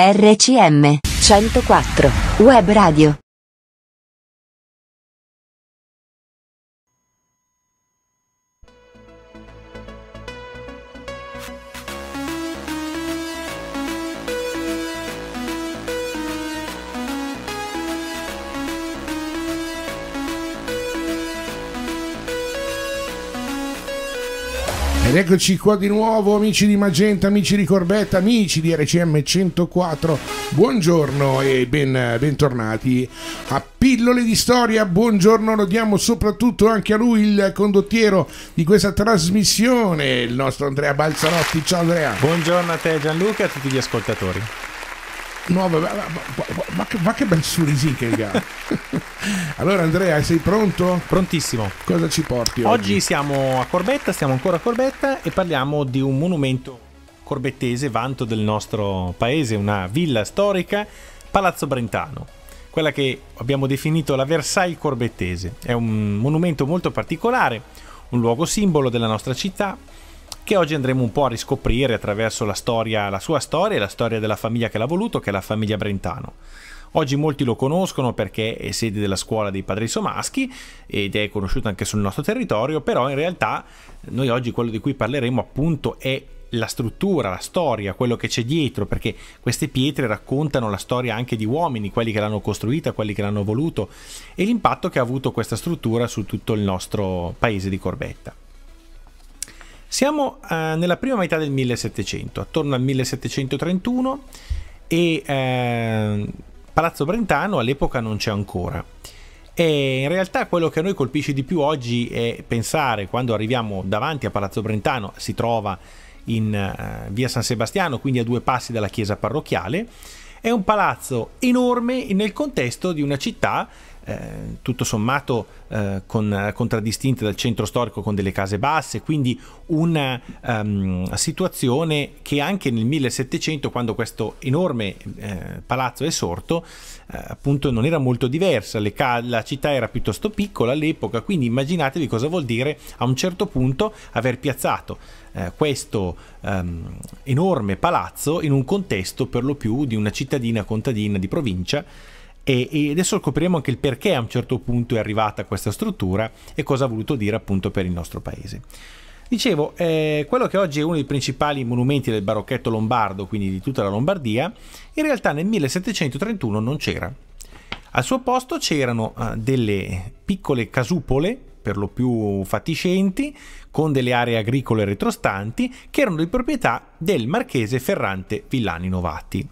RCM 104 Web Radio Ed eccoci qua di nuovo amici di Magenta, amici di Corbetta, amici di RCM 104, buongiorno e ben, bentornati a Pillole di Storia, buongiorno lo diamo soprattutto anche a lui il condottiero di questa trasmissione, il nostro Andrea Balzarotti, ciao Andrea. Buongiorno a te Gianluca e a tutti gli ascoltatori. No, ma, ma, ma, ma, che, ma che bel sorrisino che ha. Allora Andrea, sei pronto? Prontissimo. Cosa ci porti oggi? Oggi siamo a Corbetta, siamo ancora a Corbetta e parliamo di un monumento corbettese, vanto del nostro paese, una villa storica, Palazzo Brentano. Quella che abbiamo definito la Versailles corbettese. È un monumento molto particolare, un luogo simbolo della nostra città che oggi andremo un po' a riscoprire attraverso la storia, la sua storia e la storia della famiglia che l'ha voluto, che è la famiglia Brentano. Oggi molti lo conoscono perché è sede della scuola dei padri somaschi ed è conosciuto anche sul nostro territorio, però in realtà noi oggi quello di cui parleremo appunto è la struttura, la storia, quello che c'è dietro, perché queste pietre raccontano la storia anche di uomini, quelli che l'hanno costruita, quelli che l'hanno voluto e l'impatto che ha avuto questa struttura su tutto il nostro paese di Corbetta. Siamo eh, nella prima metà del 1700, attorno al 1731 e eh, Palazzo Brentano all'epoca non c'è ancora. E in realtà quello che a noi colpisce di più oggi è pensare quando arriviamo davanti a Palazzo Brentano, si trova in uh, via San Sebastiano, quindi a due passi dalla chiesa parrocchiale, è un palazzo enorme nel contesto di una città eh, tutto sommato eh, con, contraddistinte dal centro storico con delle case basse, quindi una um, ehm, situazione che anche nel 1700, quando questo enorme eh, palazzo è sorto, eh, appunto non era molto diversa, la città era piuttosto piccola all'epoca, quindi immaginatevi cosa vuol dire a un certo punto aver piazzato eh, questo um, enorme palazzo in un contesto per lo più di una cittadina contadina di provincia e, e adesso scopriremo anche il perché a un certo punto è arrivata questa struttura e cosa ha voluto dire appunto per il nostro paese. Dicevo, eh, quello che oggi è uno dei principali monumenti del barocchetto lombardo, quindi di tutta la Lombardia, in realtà nel 1731 non c'era. Al suo posto c'erano eh, delle piccole casupole, per lo più fatiscenti, con delle aree agricole retrostanti, che erano di proprietà del marchese Ferrante Villani Novati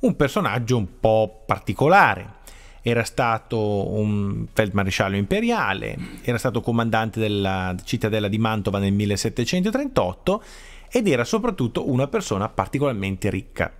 un personaggio un po' particolare. Era stato un feldmaresciallo imperiale, era stato comandante della cittadella di Mantova nel 1738 ed era soprattutto una persona particolarmente ricca.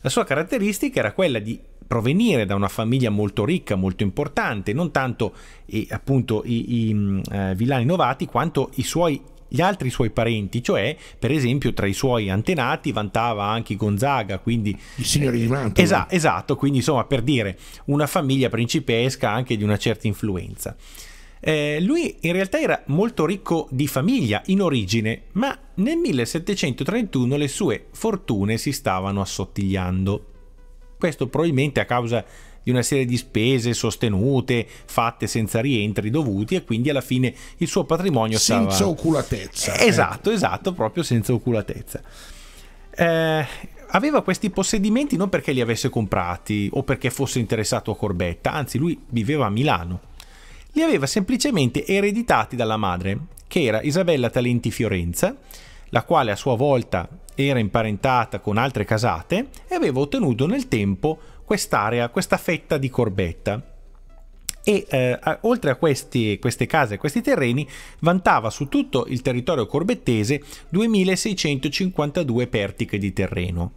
La sua caratteristica era quella di provenire da una famiglia molto ricca, molto importante, non tanto eh, appunto i, i mm, eh, villani novati quanto i suoi gli altri suoi parenti, cioè per esempio tra i suoi antenati vantava anche Gonzaga, quindi... I signori di eh, Mantova. Esa esatto, quindi insomma per dire una famiglia principesca anche di una certa influenza. Eh, lui in realtà era molto ricco di famiglia in origine, ma nel 1731 le sue fortune si stavano assottigliando. Questo probabilmente a causa di una serie di spese sostenute, fatte senza rientri dovuti e quindi alla fine il suo patrimonio senza stava... oculatezza. Eh, esatto, eh. esatto, proprio senza oculatezza. Eh, aveva questi possedimenti non perché li avesse comprati o perché fosse interessato a Corbetta, anzi lui viveva a Milano. Li aveva semplicemente ereditati dalla madre, che era Isabella Talenti Fiorenza, la quale a sua volta era imparentata con altre casate e aveva ottenuto nel tempo quest'area, questa fetta di corbetta e eh, oltre a questi, queste case e questi terreni vantava su tutto il territorio corbettese 2652 pertiche di terreno.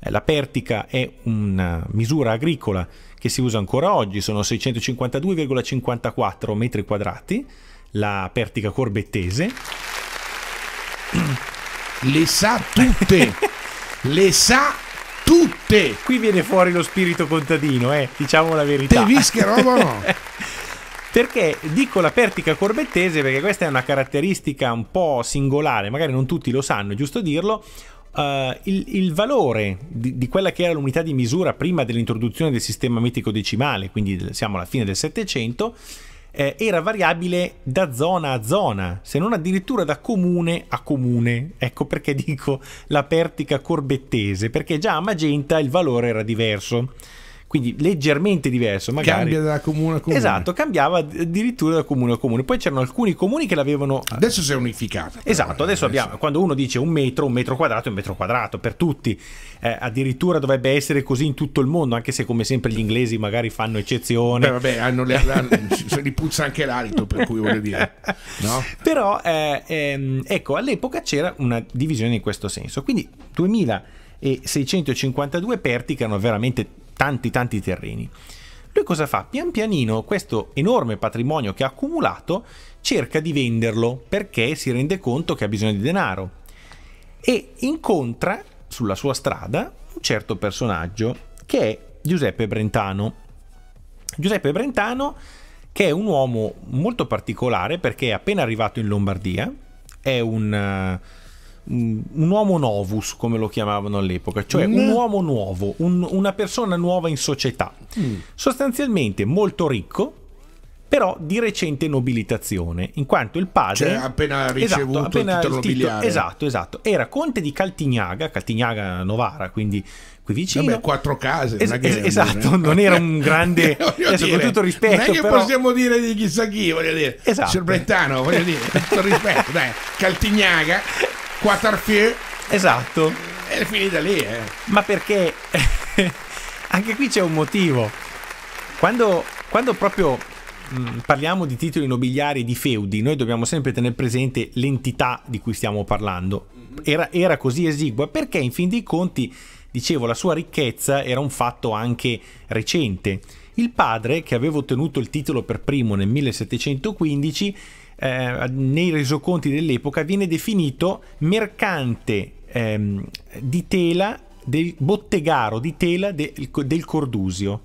Eh, la pertica è una misura agricola che si usa ancora oggi, sono 652,54 metri quadrati, la pertica corbettese. Le sa tutte, le sa tutte. Qui viene fuori lo spirito contadino, eh, diciamo la verità. Tevische roba no. perché dico la pertica corbettese perché questa è una caratteristica un po' singolare, magari non tutti lo sanno, è giusto dirlo. Uh, il, il, valore di, di, quella che era l'unità di misura prima dell'introduzione del sistema mitico decimale, quindi siamo alla fine del Settecento, eh, era variabile da zona a zona, se non addirittura da comune a comune. Ecco perché dico la pertica corbettese, perché già a Magenta il valore era diverso quindi leggermente diverso. Magari. Cambia da comune a comune. Esatto, cambiava addirittura da comune a comune. Poi c'erano alcuni comuni che l'avevano... Eh, adesso si è unificata. Esatto, eh, adesso, adesso, abbiamo, quando uno dice un metro, un metro quadrato è un metro quadrato per tutti. Eh, addirittura dovrebbe essere così in tutto il mondo, anche se come sempre gli inglesi magari fanno eccezione. Beh, vabbè, hanno le, la, li puzza anche l'alito, per cui voglio dire. No? Però, eh, ehm, ecco, all'epoca c'era una divisione in questo senso. Quindi 2652 perti che erano veramente tanti tanti terreni. Lui cosa fa? Pian pianino questo enorme patrimonio che ha accumulato cerca di venderlo perché si rende conto che ha bisogno di denaro e incontra sulla sua strada un certo personaggio che è Giuseppe Brentano. Giuseppe Brentano che è un uomo molto particolare perché è appena arrivato in Lombardia, è un eh, Mm, un uomo novus, come lo chiamavano all'epoca, cioè un mm. uomo nuovo, un, una persona nuova in società, mm. sostanzialmente molto ricco, però di recente nobilitazione, in quanto il padre... Cioè appena esatto, ricevuto esatto, appena il titolo nobiliare. Esatto, esatto. Era conte di Caltignaga, Caltignaga Novara, quindi qui vicino. Vabbè, quattro case. Es- es- esatto, non era un grande... adesso dire, con tutto rispetto... Non è che però... possiamo dire di chissà chi, voglio dire. Esatto. Cerbettano, voglio dire, con rispetto, dai. Caltignaga. Quartarfier. Esatto. È finita lì, eh. Ma perché anche qui c'è un motivo. Quando, quando proprio mm, parliamo di titoli nobiliari di feudi, noi dobbiamo sempre tenere presente l'entità di cui stiamo parlando. Era, era così esigua perché in fin dei conti, dicevo, la sua ricchezza era un fatto anche recente. Il padre, che aveva ottenuto il titolo per primo nel 1715, eh, nei resoconti dell'epoca viene definito mercante ehm, di tela, del bottegaro di tela del, del Cordusio.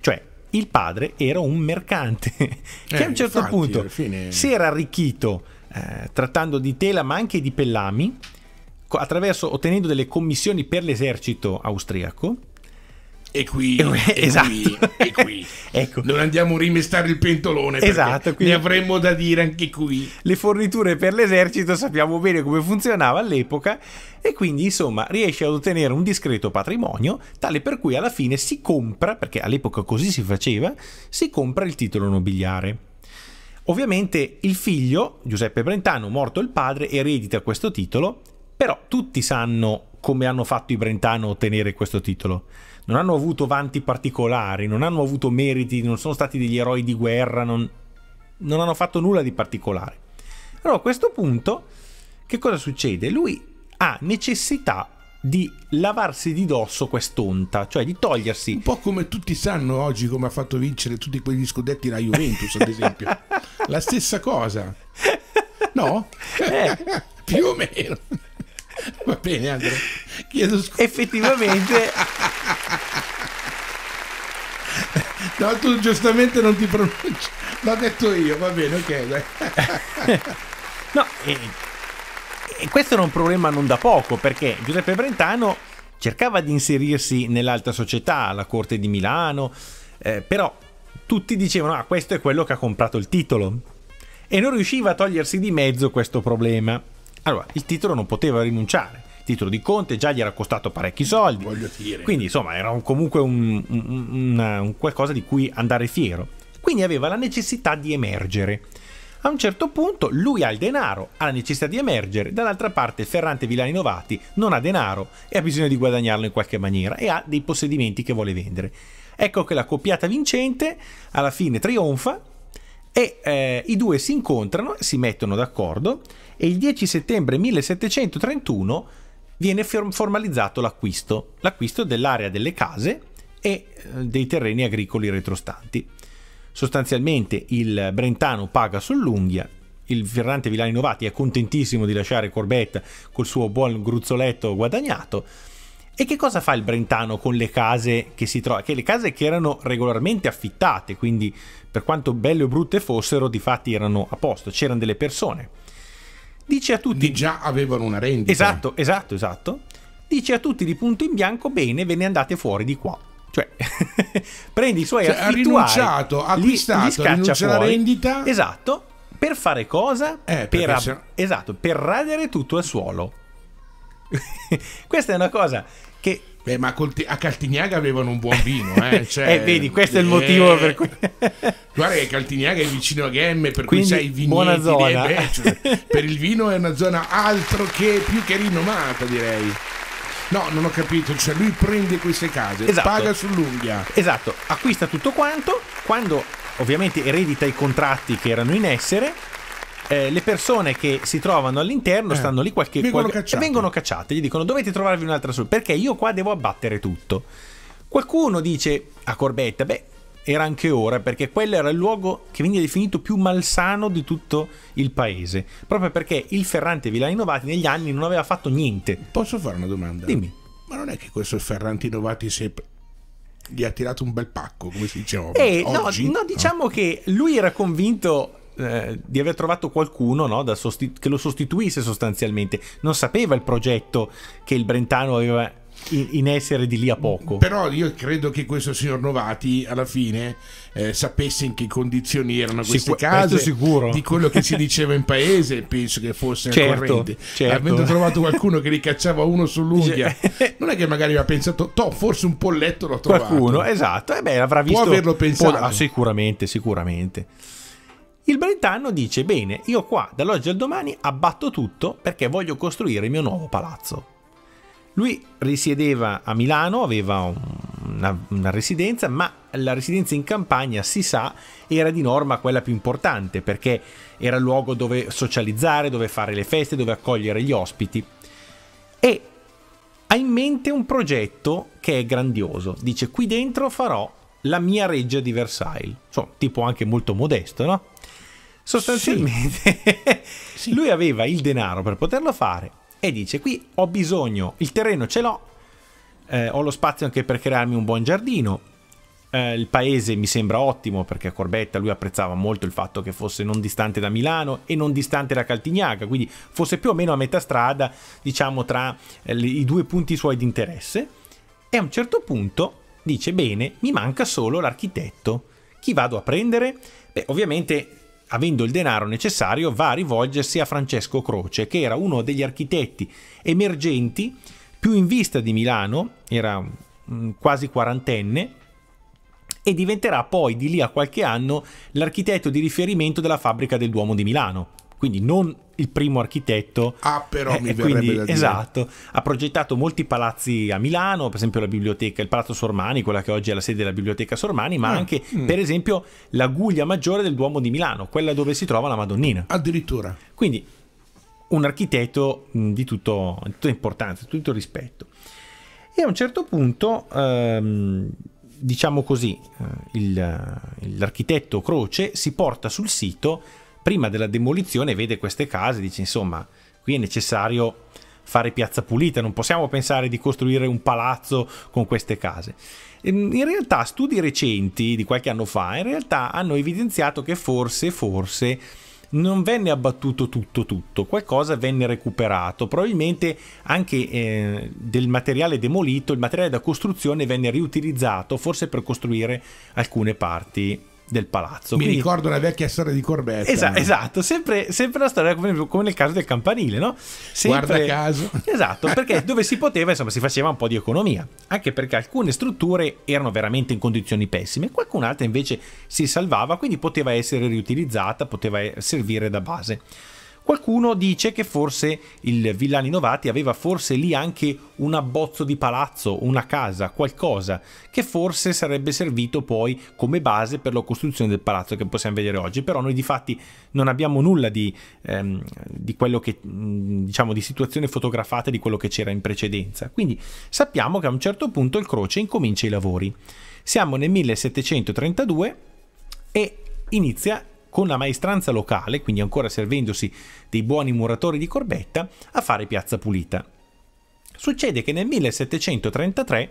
Cioè, il padre era un mercante eh, che a eh, un certo infatti, punto fine... si era arricchito eh, trattando di tela ma anche di pellami attraverso ottenendo delle commissioni per l'esercito austriaco e qui, e esatto. qui, e qui. Esatto. ecco. non andiamo a rimestare il pentolone esatto, quindi... ne avremmo da dire anche qui. Le forniture per l'esercito sappiamo bene come funzionava all'epoca e quindi insomma riesce ad ottenere un discreto patrimonio tale per cui alla fine si compra, perché all'epoca così si faceva, si compra il titolo nobiliare. Ovviamente il figlio, Giuseppe Brentano, morto il padre, eredita questo titolo, però tutti sanno come hanno fatto i Brentano a ottenere questo titolo non hanno avuto vanti particolari, non hanno avuto meriti, non sono stati degli eroi di guerra, non, non hanno fatto nulla di particolare. Allora a questo punto, che cosa succede? Lui ha necessità di lavarsi di dosso quest'onta, cioè di togliersi. Un po' come tutti sanno oggi come ha fatto vincere tutti quegli scudetti la Juventus, ad esempio. la stessa cosa. No? Eh. Più o meno. Va bene, Andrea. Chiedo scusa. Effettivamente No, tu giustamente non ti pronunci. L'ho detto io, va bene, ok. Dai. no, e, e questo era un problema non da poco, perché Giuseppe Brentano cercava di inserirsi nell'alta società, alla corte di Milano, eh, però tutti dicevano, ah, questo è quello che ha comprato il titolo. E non riusciva a togliersi di mezzo questo problema. Allora, il titolo non poteva rinunciare titolo di Conte, già gli era costato parecchi soldi. Voglio dire. Quindi insomma era un, comunque un, un, un qualcosa di cui andare fiero. Quindi aveva la necessità di emergere. A un certo punto lui ha il denaro, ha la necessità di emergere, dall'altra parte Ferrante Villani Novati non ha denaro e ha bisogno di guadagnarlo in qualche maniera e ha dei possedimenti che vuole vendere. Ecco che la coppiata vincente alla fine trionfa e eh, i due si incontrano, si mettono d'accordo e il 10 settembre 1731 viene formalizzato l'acquisto, l'acquisto dell'area delle case e eh, dei terreni agricoli retrostanti. Sostanzialmente il Brentano paga sull'unghia, il Ferrante Villani Novati è contentissimo di lasciare Corbetta col suo buon gruzzoletto guadagnato. E che cosa fa il Brentano con le case che si trovano? Che le case che erano regolarmente affittate, quindi per quanto belle o brutte fossero, di fatti erano a posto, c'erano delle persone dice a tutti... Di già avevano una rendita. Esatto, esatto, esatto. Dice a tutti di punto in bianco, bene, ve ne andate fuori di qua. Cioè, prendi i suoi cioè, affitti. Ha rinunciato, ha acquistato, ha rinunciato alla rendita. Esatto, per fare cosa? Eh, per, ab- esatto, per radere tutto al suolo. Questa è una cosa che Beh, ma a Caltignaga avevano un buon vino, eh? Cioè, eh vedi, questo è il motivo eh. per cui... guarda che Caltignaga è vicino a Gemme, per Quindi, cui sai i vigneti... Buona zona. Beh, cioè, per il vino è una zona altro che più che rinomata, direi. No, non ho capito, cioè lui prende queste case, esatto. paga sull'unghia. Esatto, acquista tutto quanto, quando ovviamente eredita i contratti che erano in essere, eh, le persone che si trovano all'interno eh, stanno lì qualche, vengono, qualche cacciate. vengono cacciate, gli dicono dovete trovarvi un'altra soluzione perché io qua devo abbattere tutto. Qualcuno dice a Corbetta, beh, era anche ora perché quello era il luogo che veniva definito più malsano di tutto il paese, proprio perché il Ferrante Villani Novati negli anni non aveva fatto niente. Posso fare una domanda? Dimmi. Ma non è che questo Ferrante Novati si è gli ha tirato un bel pacco, come si diceva. Eh, no, no, diciamo no? che lui era convinto eh, di aver trovato qualcuno no, sostitu- che lo sostituisse sostanzialmente. Non sapeva il progetto che il Brentano aveva in, essere di lì a poco. Però io credo che questo signor Novati alla fine eh, sapesse in che condizioni erano queste Sicu- case, sicuro. di quello che si diceva in paese, penso che fosse certo, corrente. Certo. Avendo trovato qualcuno che ricacciava uno sull'unghia, non è che magari aveva pensato, toh, forse un polletto l'ho trovato. Qualcuno, esatto, e eh beh, avrà visto... Può averlo pensato. Può, ah, sicuramente, sicuramente. Il Brentanno dice bene, io qua dall'oggi al domani abbatto tutto perché voglio costruire il mio nuovo palazzo. Lui risiedeva a Milano, aveva una, una, residenza, ma la residenza in campagna, si sa, era di norma quella più importante, perché era il luogo dove socializzare, dove fare le feste, dove accogliere gli ospiti. E ha in mente un progetto che è grandioso. Dice, qui dentro farò la mia reggia di Versailles. Insomma, tipo anche molto modesto, no? Sostanzialmente sì. lui aveva il denaro per poterlo fare e dice qui ho bisogno, il terreno ce l'ho, eh, ho lo spazio anche per crearmi un buon giardino, eh, il paese mi sembra ottimo perché a Corbetta lui apprezzava molto il fatto che fosse non distante da Milano e non distante da Caltignaca, quindi fosse più o meno a metà strada diciamo tra eh, i due punti suoi di interesse e a un certo punto dice bene mi manca solo l'architetto, chi vado a prendere? Beh ovviamente avendo il denaro necessario, va a rivolgersi a Francesco Croce, che era uno degli architetti emergenti più in vista di Milano, era mm, quasi quarantenne, e diventerà poi di lì a qualche anno l'architetto di riferimento della fabbrica del Duomo di Milano quindi non il primo architetto. Ah, però eh, mi verrebbe quindi, da dire. Esatto, ha progettato molti palazzi a Milano, per esempio la biblioteca, il Palazzo Sormani, quella che oggi è la sede della biblioteca Sormani, ma mm. anche mm. per esempio la guglia maggiore del Duomo di Milano, quella dove si trova la Madonnina. Addirittura. Quindi un architetto mm, di, tutto, di tutta importanza, di tutto rispetto. E a un certo punto, ehm, diciamo così, eh, il, eh, l'architetto Croce si porta sul sito prima della demolizione vede queste case e dice insomma qui è necessario fare piazza pulita, non possiamo pensare di costruire un palazzo con queste case. In realtà studi recenti di qualche anno fa in realtà hanno evidenziato che forse, forse non venne abbattuto tutto tutto, qualcosa venne recuperato, probabilmente anche eh, del materiale demolito, il materiale da costruzione venne riutilizzato forse per costruire alcune parti del palazzo. Mi Quindi... ricordo la vecchia storia di Corbetta. Esa- esatto, sempre, sempre la storia come, come, nel caso del campanile, no? Sempre... Guarda caso. Esatto, perché dove si poteva, insomma, si faceva un po' di economia, anche perché alcune strutture erano veramente in condizioni pessime, qualcun'altra invece si salvava, quindi poteva essere riutilizzata, poteva eh, servire da base. Qualcuno dice che forse il Villani Novati aveva forse lì anche un abbozzo di palazzo, una casa, qualcosa che forse sarebbe servito poi come base per la costruzione del palazzo che possiamo vedere oggi, però noi di fatti non abbiamo nulla di, ehm, di quello che diciamo di situazione fotografata di quello che c'era in precedenza. Quindi sappiamo che a un certo punto il croce incomincia i lavori. Siamo nel 1732 e inizia con la maestranza locale, quindi ancora servendosi dei buoni muratori di corbetta, a fare piazza pulita. Succede che nel 1733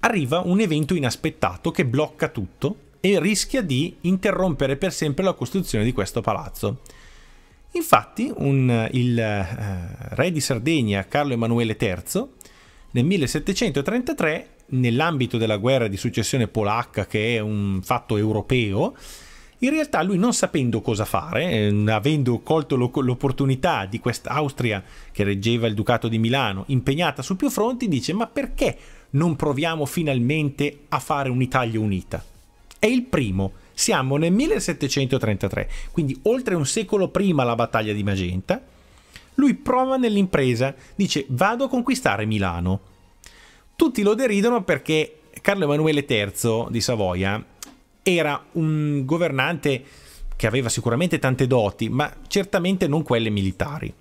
arriva un evento inaspettato che blocca tutto e rischia di interrompere per sempre la costruzione di questo palazzo. Infatti un, il eh, re di Sardegna Carlo Emanuele III nel 1733, nell'ambito della guerra di successione polacca, che è un fatto europeo, in realtà lui non sapendo cosa fare, eh, avendo colto lo, l'opportunità di questa Austria che reggeva il Ducato di Milano, impegnata su più fronti, dice ma perché non proviamo finalmente a fare un'Italia unita? È il primo, siamo nel 1733, quindi oltre un secolo prima la battaglia di Magenta, lui prova nell'impresa, dice vado a conquistare Milano. Tutti lo deridono perché Carlo Emanuele III di Savoia era un governante che aveva sicuramente tante doti, ma certamente non quelle militari.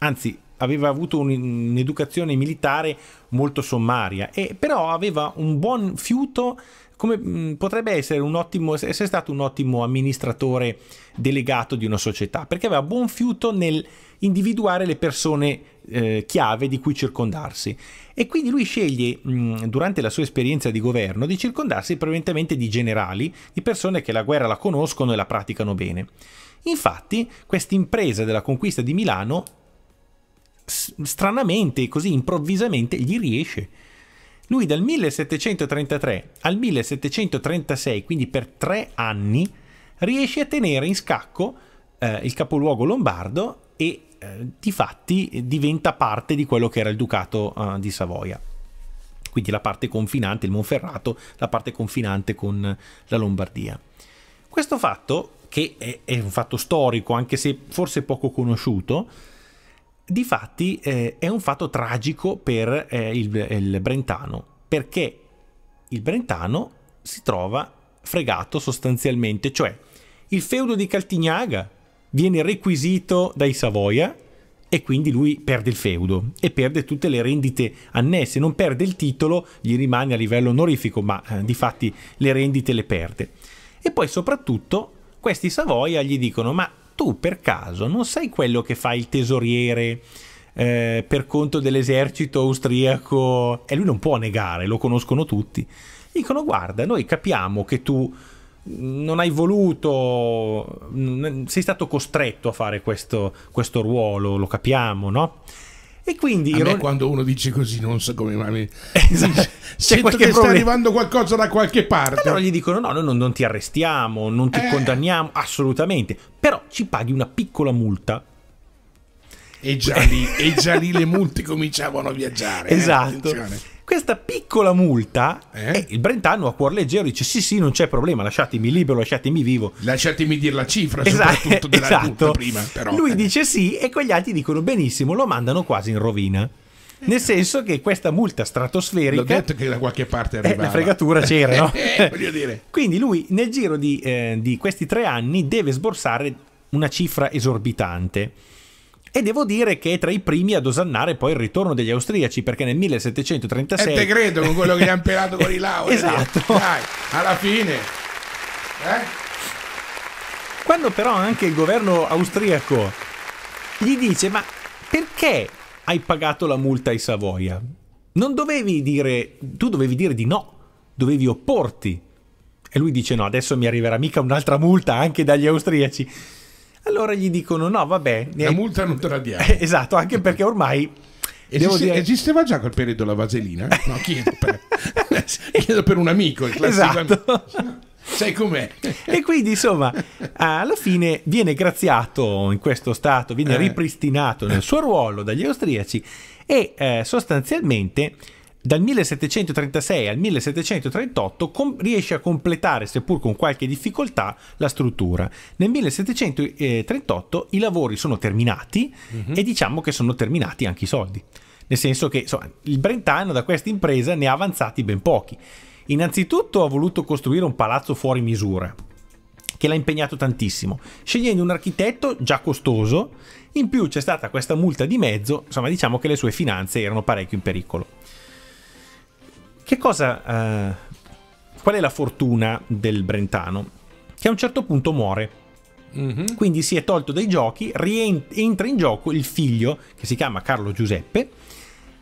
Anzi, aveva avuto un'educazione militare molto sommaria, e, però aveva un buon fiuto come mm, potrebbe essere, un ottimo, essere stato un ottimo amministratore delegato di una società, perché aveva buon fiuto nell'individuare le persone eh, chiave di cui circondarsi. E quindi lui sceglie, mh, durante la sua esperienza di governo, di circondarsi prevalentemente di generali, di persone che la guerra la conoscono e la praticano bene. Infatti, questa impresa della conquista di Milano, stranamente, così improvvisamente, gli riesce. Lui dal 1733 al 1736, quindi per tre anni, riesce a tenere in scacco eh, il capoluogo lombardo e eh, di fatti diventa parte di quello che era il Ducato eh, di Savoia. Quindi la parte confinante, il Monferrato, la parte confinante con la Lombardia. Questo fatto, che è, è un fatto storico, anche se forse poco conosciuto, di fatti eh, è un fatto tragico per eh, il, il Brentano, perché il Brentano si trova fregato sostanzialmente, cioè il feudo di Caltignaga, viene requisito dai Savoia e quindi lui perde il feudo e perde tutte le rendite annesse, non perde il titolo, gli rimane a livello onorifico, ma eh, di fatti le rendite le perde. E poi soprattutto questi Savoia gli dicono ma tu per caso non sei quello che fa il tesoriere eh, per conto dell'esercito austriaco? E lui non può negare, lo conoscono tutti. Dicono guarda, noi capiamo che tu non hai voluto, sei stato costretto a fare questo, questo ruolo, lo capiamo, no? E quindi a iron... quando uno dice così non so come mai mi... esatto. sento che problema. sta arrivando qualcosa da qualche parte. Allora gli dicono no, noi non, non ti arrestiamo, non ti eh. condanniamo, assolutamente, però ci paghi una piccola multa. E già lì, e già lì le multe cominciavano a viaggiare. Eh, esatto. Eh? Questa piccola multa, eh? il Brentano a cuor leggero dice sì sì non c'è problema, lasciatemi libero, lasciatemi vivo. Lasciatemi dire la cifra esatto, della esatto. prima però. Lui eh. dice sì e quegli altri dicono benissimo, lo mandano quasi in rovina. Nel senso che questa multa stratosferica. L'ho detto che da qualche parte arrivava. Eh, la fregatura c'era, no? Eh, voglio dire. Quindi lui nel giro di, eh, di questi tre anni deve sborsare una cifra esorbitante. E devo dire che è tra i primi ad osannare poi il ritorno degli austriaci, perché nel 1736... Eh, e te credo con quello che gli ha imperato con i laurei. esatto. Dai, alla fine. Eh? Quando però anche il governo austriaco gli dice ma perché hai pagato la multa ai Savoia? Non dovevi dire, tu dovevi dire di no, dovevi opporti. E lui dice no, adesso mi arriverà mica un'altra multa anche dagli austriaci. Allora gli dicono: no, vabbè. La multa non te la diamo. esatto, anche perché ormai. Esiste, dire... Esisteva già quel periodo la vaselina? No, chiedo per, chiedo per un amico. Esatto. Sai com'è? e quindi insomma, alla fine viene graziato in questo stato, viene eh. ripristinato nel suo ruolo dagli austriaci e eh, sostanzialmente dal 1736 al 1738 com- riesce a completare, seppur con qualche difficoltà, la struttura. Nel 1738 i lavori sono terminati mm-hmm. e diciamo che sono terminati anche i soldi. Nel senso che insomma, il Brentano da questa impresa ne ha avanzati ben pochi. Innanzitutto ha voluto costruire un palazzo fuori misura, che l'ha impegnato tantissimo, scegliendo un architetto già costoso, in più c'è stata questa multa di mezzo, insomma diciamo che le sue finanze erano parecchio in pericolo. Che cosa... Eh, qual è la fortuna del Brentano? Che a un certo punto muore. Mm-hmm. Quindi si è tolto dai giochi, rientra in gioco il figlio che si chiama Carlo Giuseppe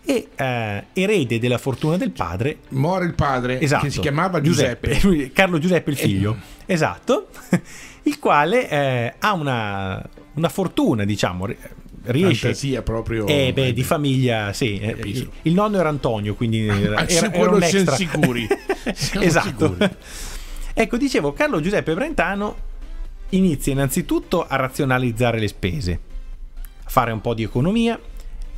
e eh, erede della fortuna del padre. Muore il padre esatto. che si esatto. chiamava Giuseppe. Giuseppe. Carlo Giuseppe il eh. figlio. Eh. Esatto. Il quale eh, ha una, una, fortuna, diciamo, riesce fantasia proprio eh, beh, di famiglia sì eh, Capisco. il nonno era Antonio quindi era, ah, era, era un siamo sicuri siamo esatto sicuri. ecco dicevo Carlo Giuseppe Brentano inizia innanzitutto a razionalizzare le spese a fare un po' di economia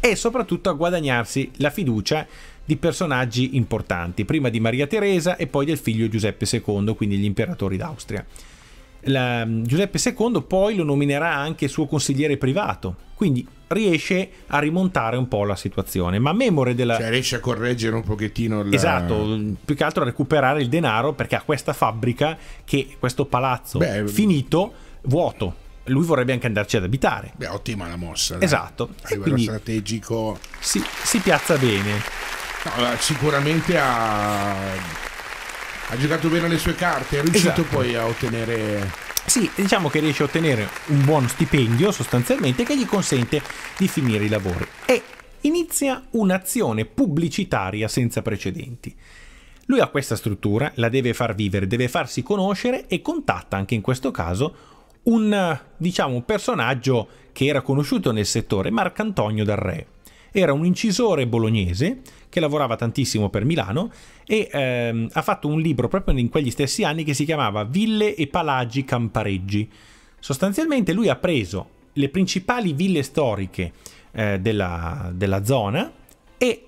e soprattutto a guadagnarsi la fiducia di personaggi importanti prima di Maria Teresa e poi del figlio Giuseppe II quindi gli imperatori d'Austria la, Giuseppe II poi lo nominerà anche suo consigliere privato, quindi riesce a rimontare un po' la situazione, ma memore della... Cioè riesce a correggere un pochettino la... Esatto, più che altro a recuperare il denaro perché ha questa fabbrica che questo palazzo Beh, finito, vuoto. Lui vorrebbe anche andarci ad abitare. Beh, ottima la mossa. Dai. Esatto. A livello strategico... Si, si piazza bene. No, sicuramente ha ha giocato bene le sue carte, è riuscito esatto. poi a ottenere sì, diciamo che riesce a ottenere un buon stipendio sostanzialmente che gli consente di finire i lavori e inizia un'azione pubblicitaria senza precedenti. Lui ha questa struttura, la deve far vivere, deve farsi conoscere e contatta anche in questo caso un, diciamo, un personaggio che era conosciuto nel settore, Marcantonio Dal Re, era un incisore bolognese che lavorava tantissimo per Milano e ehm, ha fatto un libro proprio in quegli stessi anni che si chiamava Ville e Palagi Campareggi. Sostanzialmente lui ha preso le principali ville storiche eh, della, della zona e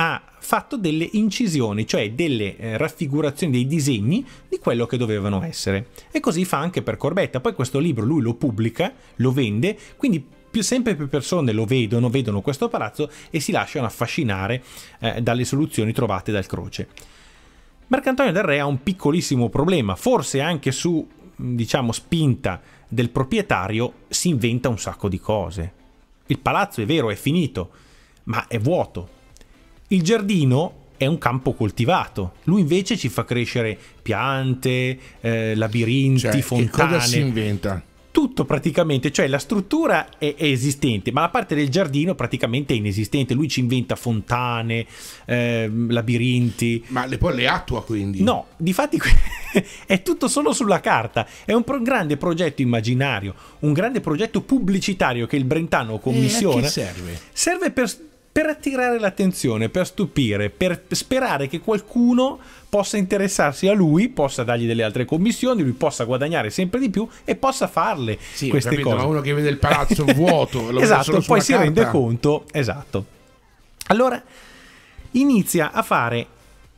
ha fatto delle incisioni, cioè delle eh, raffigurazioni, dei disegni di quello che dovevano essere. E così fa anche per Corbetta. Poi questo libro lui lo pubblica, lo vende, quindi più, sempre più persone lo vedono, vedono questo palazzo e si lasciano affascinare eh, dalle soluzioni trovate dal Croce. Marcantonio del Re ha un piccolissimo problema, forse anche su, diciamo, spinta del proprietario si inventa un sacco di cose. Il palazzo è vero, è finito, ma è vuoto. Il giardino è un campo coltivato. Lui invece ci fa crescere piante, eh, labirinti, cioè, fontane. Che cosa si inventa? tutto praticamente, cioè la struttura è, è, esistente, ma la parte del giardino praticamente è inesistente. Lui ci inventa fontane, eh, labirinti. Ma le, poi le attua quindi? No, difatti è tutto solo sulla carta. È un, pro grande progetto immaginario, un grande progetto pubblicitario che il Brentano eh, commissiona. Eh, serve? Serve per per attirare l'attenzione, per stupire, per sperare che qualcuno possa interessarsi a lui, possa dargli delle altre commissioni, lui possa guadagnare sempre di più e possa farle sì, queste capito, cose. Ma uno che vede il palazzo vuoto, lo esatto, poi si carta. rende conto, esatto. Allora inizia a fare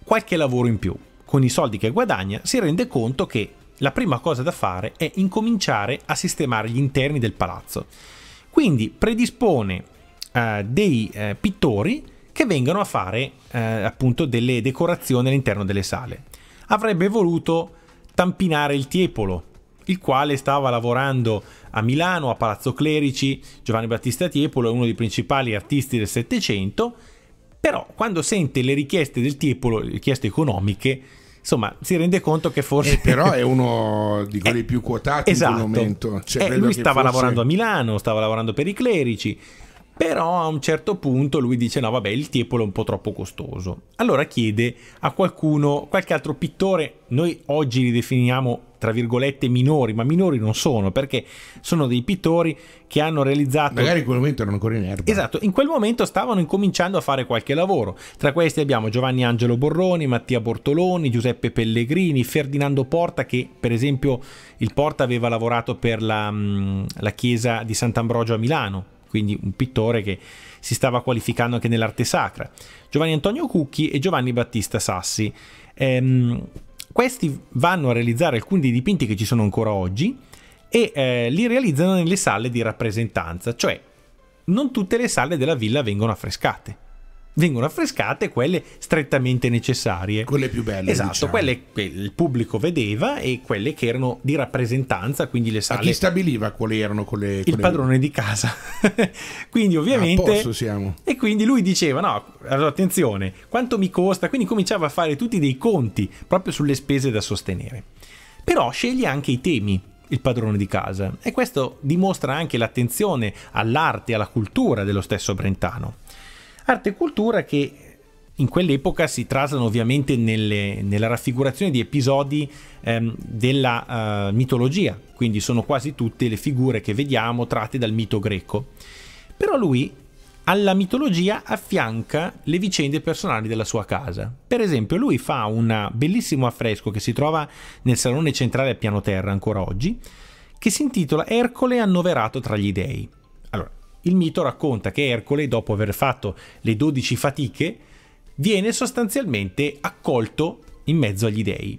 qualche lavoro in più. Con i soldi che guadagna si rende conto che la prima cosa da fare è incominciare a sistemare gli interni del palazzo. Quindi predispone eh, dei eh, pittori che vengono a fare eh, appunto delle decorazioni all'interno delle sale. Avrebbe voluto tampinare il Tiepolo, il quale stava lavorando a Milano, a Palazzo Clerici. Giovanni Battista Tiepolo è uno dei principali artisti del Settecento, però quando sente le richieste del Tiepolo, richieste economiche, insomma, si rende conto che forse... Eh, però è uno di eh, quelli eh, più quotati esatto. in quel esatto. momento. Cioè, eh, lui stava fosse... lavorando a Milano, stava lavorando per i clerici, però a un certo punto lui dice no vabbè il tiepolo è un po' troppo costoso. Allora chiede a qualcuno, qualche altro pittore, noi oggi li definiamo tra virgolette minori, ma minori non sono perché sono dei pittori che hanno realizzato... Magari in quel momento erano ancora in erba. Esatto, in quel momento stavano incominciando a fare qualche lavoro. Tra questi abbiamo Giovanni Angelo Borroni, Mattia Bortoloni, Giuseppe Pellegrini, Ferdinando Porta che per esempio il Porta aveva lavorato per la, mm, la chiesa di Sant'Ambrogio a Milano quindi un pittore che si stava qualificando anche nell'arte sacra, Giovanni Antonio Cucchi e Giovanni Battista Sassi. Ehm, questi vanno a realizzare alcuni dei dipinti che ci sono ancora oggi e eh, li realizzano nelle sale di rappresentanza, cioè non tutte le sale della villa vengono affrescate vengono affrescate quelle strettamente necessarie. Quelle più belle. Esatto, diciamo. quelle che il pubblico vedeva e quelle che erano di rappresentanza, quindi le sale. A chi stabiliva quali erano quelle... quelle... Il padrone di casa. quindi ah, ovviamente... E quindi lui diceva, no, attenzione, quanto mi costa? Quindi cominciava a fare tutti dei conti proprio sulle spese da sostenere. Però sceglie anche i temi il padrone di casa e questo dimostra anche l'attenzione all'arte e alla cultura dello stesso Brentano. Arte e cultura che in quell'epoca si traslano ovviamente nelle, nella raffigurazione di episodi ehm, della eh, mitologia, quindi sono quasi tutte le figure che vediamo tratte dal mito greco. Però lui alla mitologia affianca le vicende personali della sua casa. Per esempio, lui fa un bellissimo affresco che si trova nel salone centrale al piano terra ancora oggi, che si intitola Ercole annoverato tra gli dei. Il mito racconta che Ercole, dopo aver fatto le 12 fatiche, viene sostanzialmente accolto in mezzo agli dei.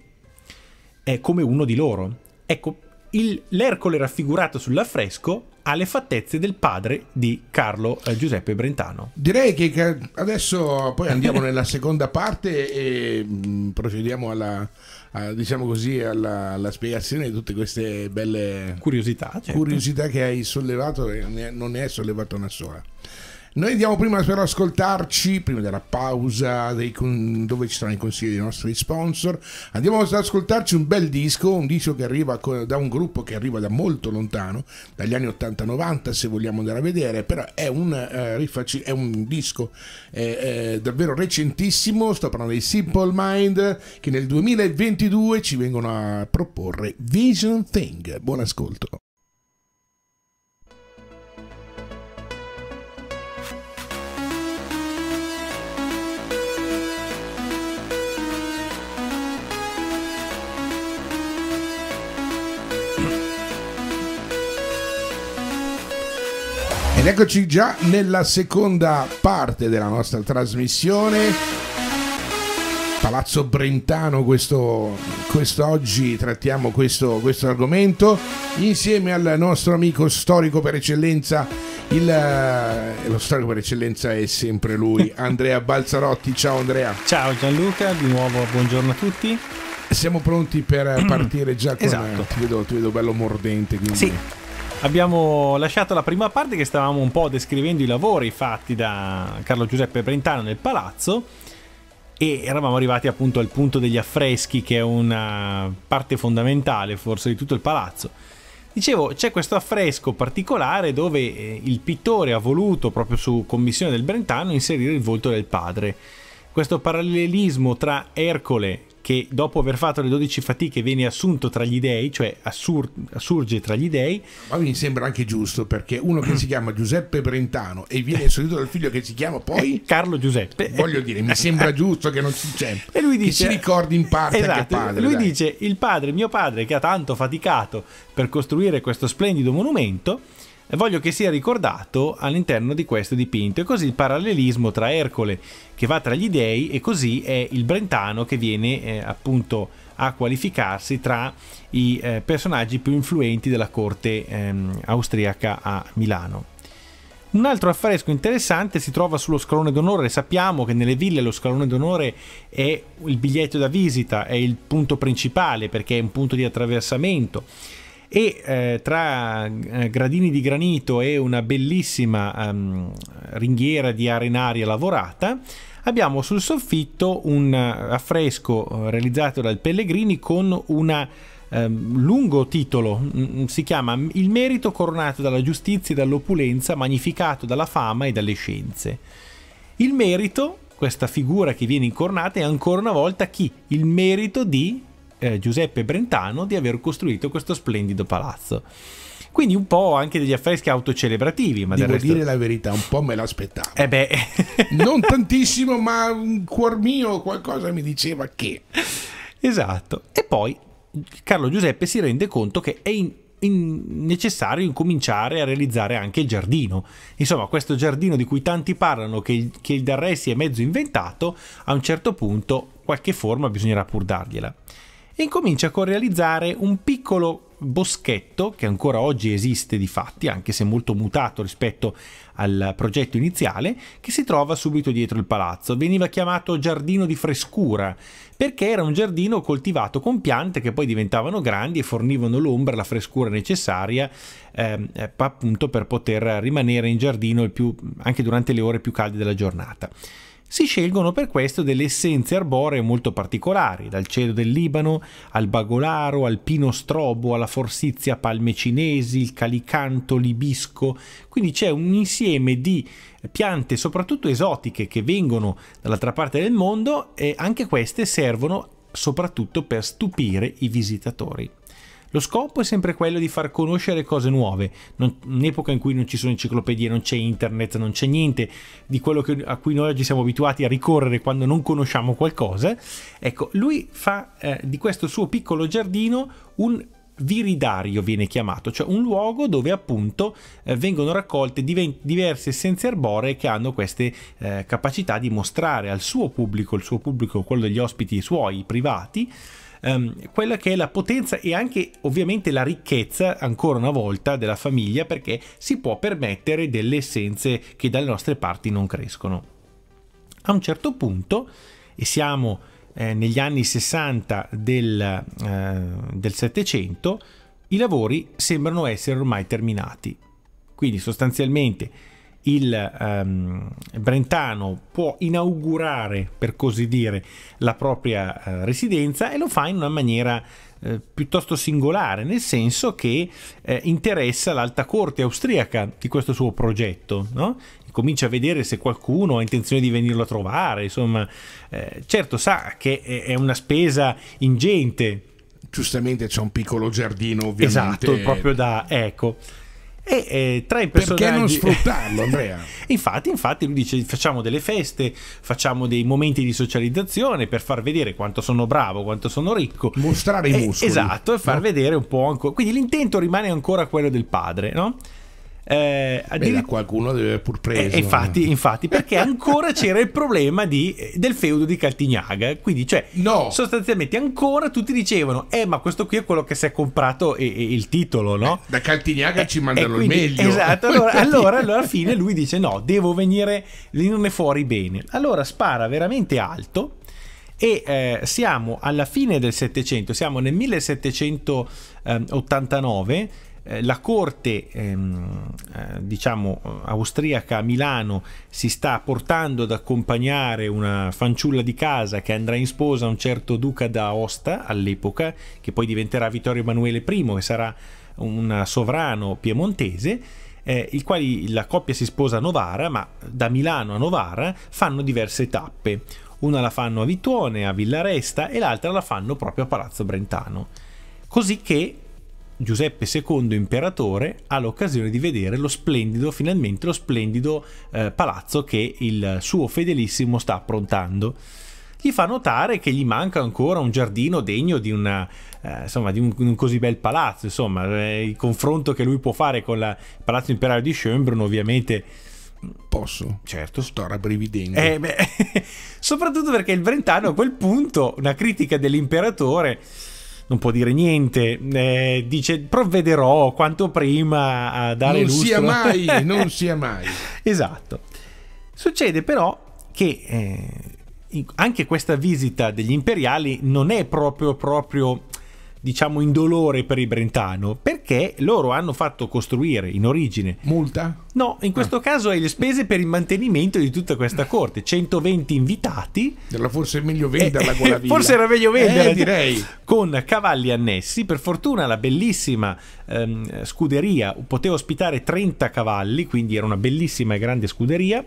È come uno di loro. Ecco, il, l'Ercole raffigurato sull'affresco alle fattezze del padre di Carlo eh, Giuseppe Brentano. Direi che adesso poi andiamo nella seconda parte e mm, procediamo alla, a, diciamo così, alla, alla, spiegazione di tutte queste belle curiosità, certo. curiosità che hai sollevato e non ne hai sollevato una sola. Noi andiamo prima per ascoltarci, prima della pausa dei, dove ci saranno i consigli dei nostri sponsor, andiamo ad ascoltarci un bel disco, un disco che arriva da un gruppo che arriva da molto lontano, dagli anni 80-90 se vogliamo andare a vedere, però è un, eh, è un disco eh, eh, davvero recentissimo, sto parlando dei Simple Mind che nel 2022 ci vengono a proporre Vision Thing. Buon ascolto. Ed eccoci già nella seconda parte della nostra trasmissione. Palazzo Brentano, questo, questo oggi trattiamo questo, questo argomento insieme al nostro amico storico per eccellenza il, eh, lo storico per eccellenza è sempre lui, Andrea Balzarotti. Ciao Andrea. Ciao Gianluca, di nuovo buongiorno a tutti. Siamo pronti per partire già con... Esatto. Ti vedo, ti vedo bello mordente. Quindi... Sì, Abbiamo lasciato la prima parte che stavamo un po' descrivendo i lavori fatti da Carlo Giuseppe Brentano nel palazzo e eravamo arrivati appunto al punto degli affreschi che è una parte fondamentale forse di tutto il palazzo. Dicevo, c'è questo affresco particolare dove eh, il pittore ha voluto, proprio su commissione del Brentano, inserire il volto del padre. Questo parallelismo tra Ercole che dopo aver fatto le 12 fatiche viene assunto tra gli dei, cioè assur- assurge tra gli dei. Ma mi sembra anche giusto perché uno che si chiama Giuseppe Brentano e viene assunto eh. dal figlio che si chiama poi eh, Carlo Giuseppe. Eh, voglio dire, mi sembra giusto che non si c'è. E lui dice, si ricordi in parte esatto, padre. Lui dai. dice, il padre, mio padre, che ha tanto faticato per costruire questo splendido monumento, voglio che sia ricordato all'interno di questo dipinto. E così il parallelismo tra Ercole che va tra gli dei e così è il Brentano che viene eh, appunto a qualificarsi tra i eh, personaggi più influenti della corte ehm, austriaca a Milano. Un altro affresco interessante si trova sullo scalone d'onore. Sappiamo che nelle ville lo scalone d'onore è il biglietto da visita, è il punto principale perché è un punto di attraversamento e eh, tra eh, gradini di granito e una bellissima um, ringhiera di arenaria lavorata abbiamo sul soffitto un eh, affresco eh, realizzato dal Pellegrini con un eh, lungo titolo, mm, mm, si chiama Il merito coronato dalla giustizia e dall'opulenza, magnificato dalla fama e dalle scienze. Il merito, questa figura che viene incornata, è ancora una volta chi? Il merito di eh, Giuseppe Brentano di aver costruito questo splendido palazzo. Quindi un po' anche degli affreschi autocelebrativi. Ma Devo resto... dire la verità, un po' me l'aspettavo. Eh beh. non tantissimo, ma un cuor mio qualcosa mi diceva che. Esatto. E poi Carlo Giuseppe si rende conto che è in, in necessario incominciare a realizzare anche il giardino. Insomma, questo giardino di cui tanti parlano, che, che il Darré si è mezzo inventato, a un certo punto qualche forma bisognerà pur dargliela e incomincia con realizzare un piccolo boschetto che ancora oggi esiste di fatti, anche se molto mutato rispetto al progetto iniziale, che si trova subito dietro il palazzo. Veniva chiamato giardino di frescura perché era un giardino coltivato con piante che poi diventavano grandi e fornivano l'ombra, la frescura necessaria ehm, eh, appunto per poter rimanere in giardino più, anche durante le ore più calde della giornata si scelgono per questo delle essenze arboree molto particolari, dal cedro del Libano al bagolaro, al pino strobo, alla forsizia palme cinesi, il calicanto, l'ibisco, quindi c'è un insieme di piante soprattutto esotiche che vengono dall'altra parte del mondo e anche queste servono soprattutto per stupire i visitatori. Lo scopo è sempre quello di far conoscere cose nuove, non, un'epoca in cui non ci sono enciclopedie, non c'è internet, non c'è niente di quello che, a cui noi oggi siamo abituati a ricorrere quando non conosciamo qualcosa. Ecco, lui fa eh, di questo suo piccolo giardino un viridario viene chiamato, cioè un luogo dove appunto eh, vengono raccolte diven- diverse essenze arboree che hanno queste eh, capacità di mostrare al suo pubblico, il suo pubblico, quello degli ospiti suoi privati, ehm, quella che è la potenza e anche ovviamente la ricchezza ancora una volta della famiglia perché si può permettere delle essenze che dalle nostre parti non crescono. A un certo punto, e siamo eh, negli anni 60 del, eh, del 700, i lavori sembrano essere ormai terminati. Quindi sostanzialmente il um, Brentano può inaugurare, per così dire, la propria uh, residenza e lo fa in una maniera eh, piuttosto singolare, nel senso che uh, interessa l'alta corte austriaca di questo suo progetto, no? comincia a vedere se qualcuno ha intenzione di venirlo a trovare, insomma, certo sa che è una spesa ingente. Giustamente c'è un piccolo giardino, ovviamente. Esatto, proprio da... ecco. E eh, tra i personaggi. Perché non sfruttarlo, Andrea? infatti, infatti, lui dice: facciamo delle feste, facciamo dei momenti di socializzazione per far vedere quanto sono bravo, quanto sono ricco. Mostrare e, i eh, muscoli. Esatto, e far no? vedere un po' ancora. Quindi l'intento rimane ancora quello del padre, no? Eh, addir- Beh, qualcuno deve aver pur eh, preso. Eh, infatti, infatti, perché ancora c'era il problema di, eh, del feudo di Caltignaga. Quindi, cioè, no. sostanzialmente ancora tutti dicevano: Eh, ma questo qui è quello che si è comprato e, e il titolo, no? Eh, da Caltignaga eh, ci mandano quindi, il meglio. Esatto, allora, allora, allora, alla fine lui dice: No, devo venire, venirne fuori bene. Allora spara veramente alto. E siamo alla fine del Settecento, siamo nel 1789 eh, la corte ehm, eh, diciamo eh, austriaca a Milano si sta portando ad accompagnare una fanciulla di casa che andrà in sposa a un certo duca d'Aosta all'epoca che poi diventerà Vittorio Emanuele I e sarà un sovrano piemontese eh, il quale la coppia si sposa a Novara ma da Milano a Novara fanno diverse tappe una la fanno a Vitone, a Villaresta e l'altra la fanno proprio a Palazzo Brentano così che Giuseppe II imperatore ha l'occasione di vedere lo splendido, finalmente lo splendido eh, palazzo che il suo fedelissimo sta approntando. Gli fa notare che gli manca ancora un giardino degno di, una, eh, insomma, di un, un, così bel palazzo. Insomma, eh, il confronto che lui può fare con la, il palazzo imperiale di Schönbrunn ovviamente... Posso? Certo. Sto rabbrividendo. Eh, soprattutto perché il Brentano a quel punto, una critica dell'imperatore non può dire niente, eh, dice provvederò quanto prima a dare non lustro. Non sia mai, non sia mai. esatto. Succede però che eh, anche questa visita degli imperiali non è proprio proprio diciamo indolore per il Brentano perché loro hanno fatto costruire in origine multa? No, in questo ah. caso è le spese per il mantenimento di tutta questa corte, 120 invitati. Era forse è meglio venderla eh, quella villa. Forse era meglio venderla, eh, cioè, direi. Con cavalli annessi, per fortuna la bellissima ehm, scuderia poteva ospitare 30 cavalli, quindi era una bellissima e grande scuderia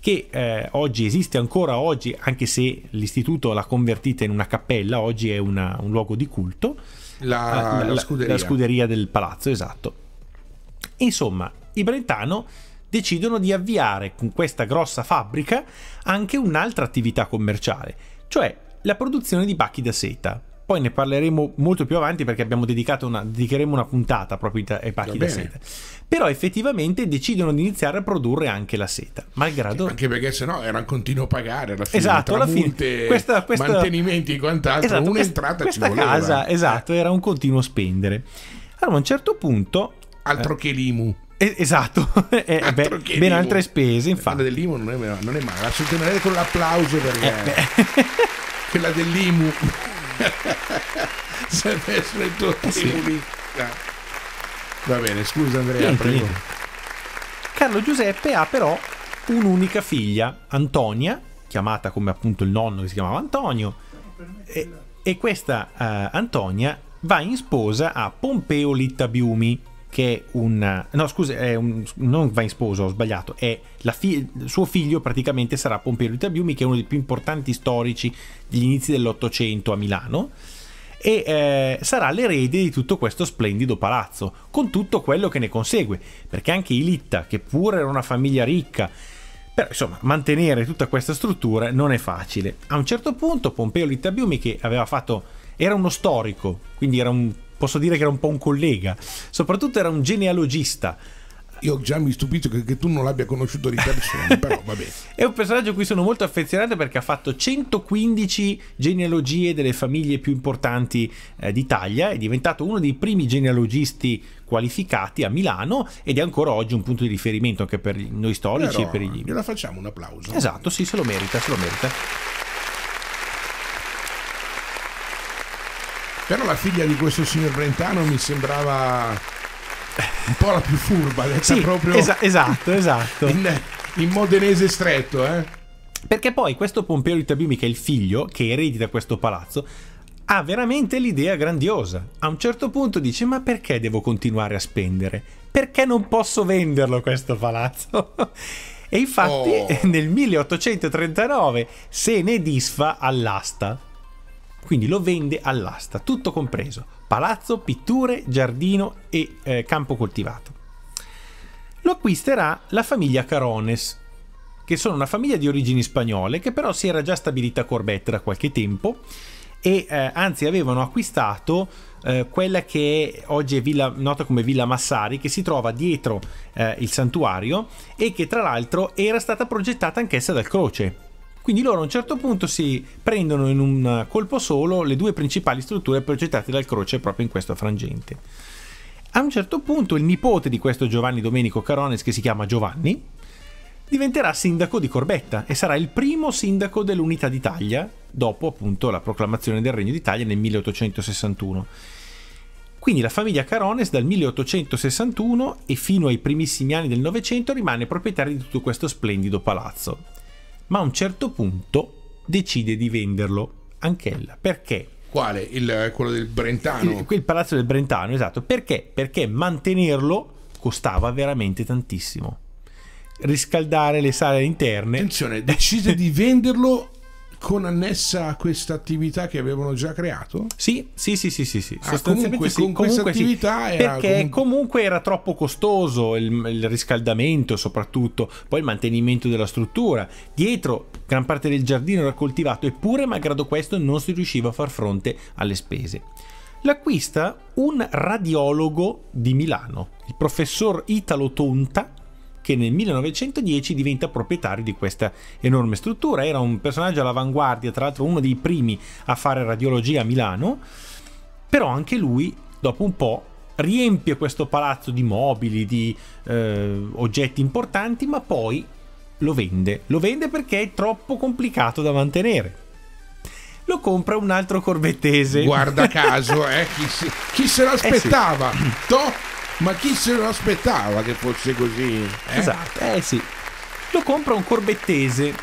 che eh, oggi esiste ancora oggi, anche se l'istituto l'ha convertita in una cappella, oggi è una, un luogo di culto. La, ah, la, la, scuderia. la, scuderia. del palazzo, esatto. Insomma, i Brentano decidono di avviare con questa grossa fabbrica anche un'altra attività commerciale, cioè la produzione di bacchi da seta. Poi ne parleremo molto più avanti perché abbiamo dedicato una, dedicheremo una puntata proprio ai pacchi da seta. Però effettivamente decidono di iniziare a produrre anche la seta, malgrado... Sì, anche perché sennò era un continuo pagare alla fine. Esatto, alla Multe, questa, questa... Mantenimenti e quant'altro, esatto, un'estrata questa, ci voleva. casa, eh. esatto, era un continuo spendere. Allora a un certo punto... Altro eh, che l'IMU. Esatto, eh, ben, ben altre spese infatti. Quella dell'IMU non è, non è male, la sottolineerei con l'applauso per Eh, quella dell'IMU... si è messo in tutti sì. i Va bene, scusa Andrea, niente, prego. Niente. Carlo Giuseppe ha però un'unica figlia, Antonia, chiamata come appunto il nonno che si chiamava Antonio, e, e questa uh, Antonia va in sposa a Pompeo Littabiumi, che è un... no scusa, è un, non va in sposo, ho sbagliato, è fi, suo figlio praticamente sarà Pompeo di Tabiumi che è uno dei più importanti storici degli inizi dell'Ottocento a Milano e eh, sarà l'erede di tutto questo splendido palazzo, con tutto quello che ne consegue, perché anche Ilitta, che pure era una famiglia ricca, però insomma mantenere tutta questa struttura non è facile. A un certo punto Pompeo Littabiumi, che aveva fatto, era uno storico, quindi era un posso dire che era un po' un collega, soprattutto era un genealogista. Io già mi stupisco che, che, tu non l'abbia conosciuto di persona, però va È un personaggio a cui sono molto affezionato perché ha fatto 115 genealogie delle famiglie più importanti eh, d'Italia, è diventato uno dei primi genealogisti qualificati a Milano ed è ancora oggi un punto di riferimento anche per noi storici però, e per gli... Gliela facciamo un applauso. Esatto, sì, se lo merita, se lo merita. Però la figlia di questo signor Brentano mi sembrava un po' la più furba, detta sì, proprio es- esatto, esatto. In, in modenese stretto, eh? Perché poi questo Pompeo di Tabimi, che è il figlio che eredita questo palazzo, ha veramente l'idea grandiosa. A un certo punto dice: Ma perché devo continuare a spendere? Perché non posso venderlo questo palazzo? e infatti, oh. nel 1839 se ne disfa all'asta quindi lo vende all'asta, tutto compreso, palazzo, pitture, giardino e eh, campo coltivato. Lo acquisterà la famiglia Carones, che sono una famiglia di origini spagnole che però si era già stabilita a Corbett da qualche tempo e eh, anzi avevano acquistato eh, quella che oggi è villa, nota come Villa Massari che si trova dietro eh, il santuario e che tra l'altro era stata progettata anch'essa dal Croce quindi loro a un certo punto si prendono in un colpo solo le due principali strutture progettate dal Croce proprio in questo frangente. A un certo punto il nipote di questo Giovanni Domenico Carones, che si chiama Giovanni, diventerà sindaco di Corbetta e sarà il primo sindaco dell'Unità d'Italia dopo appunto la proclamazione del Regno d'Italia nel 1861. Quindi la famiglia Carones dal 1861 e fino ai primissimi anni del Novecento rimane proprietaria di tutto questo splendido palazzo ma a un certo punto decide di venderlo anch'ella. Perché? Quale? Il, eh, quello del Brentano? Il, il palazzo del Brentano, esatto. Perché? Perché mantenerlo costava veramente tantissimo riscaldare le sale interne. Attenzione, decide di venderlo con annessa a questa attività che avevano già creato? Sì, sì, sì, sì, sì, sì. Ah, sostanzialmente comunque, sì, con questa attività sì, era perché comunque... comunque... era troppo costoso il, il, riscaldamento soprattutto, poi il mantenimento della struttura. Dietro gran parte del giardino era coltivato, eppure malgrado questo non si riusciva a far fronte alle spese. L'acquista un radiologo di Milano, il professor Italo Tonta, che nel 1910 diventa proprietario di questa enorme struttura. Era un personaggio all'avanguardia, tra l'altro uno dei primi a fare radiologia a Milano, però anche lui dopo un po' riempie questo palazzo di mobili, di eh, oggetti importanti, ma poi lo vende. Lo vende perché è troppo complicato da mantenere lo compra un altro corvettese. Guarda caso, eh, chi, si, chi se l'aspettava? Eh sì. Ma chi se lo aspettava che fosse così? Eh? Esatto, eh sì. Lo compra un corbettese.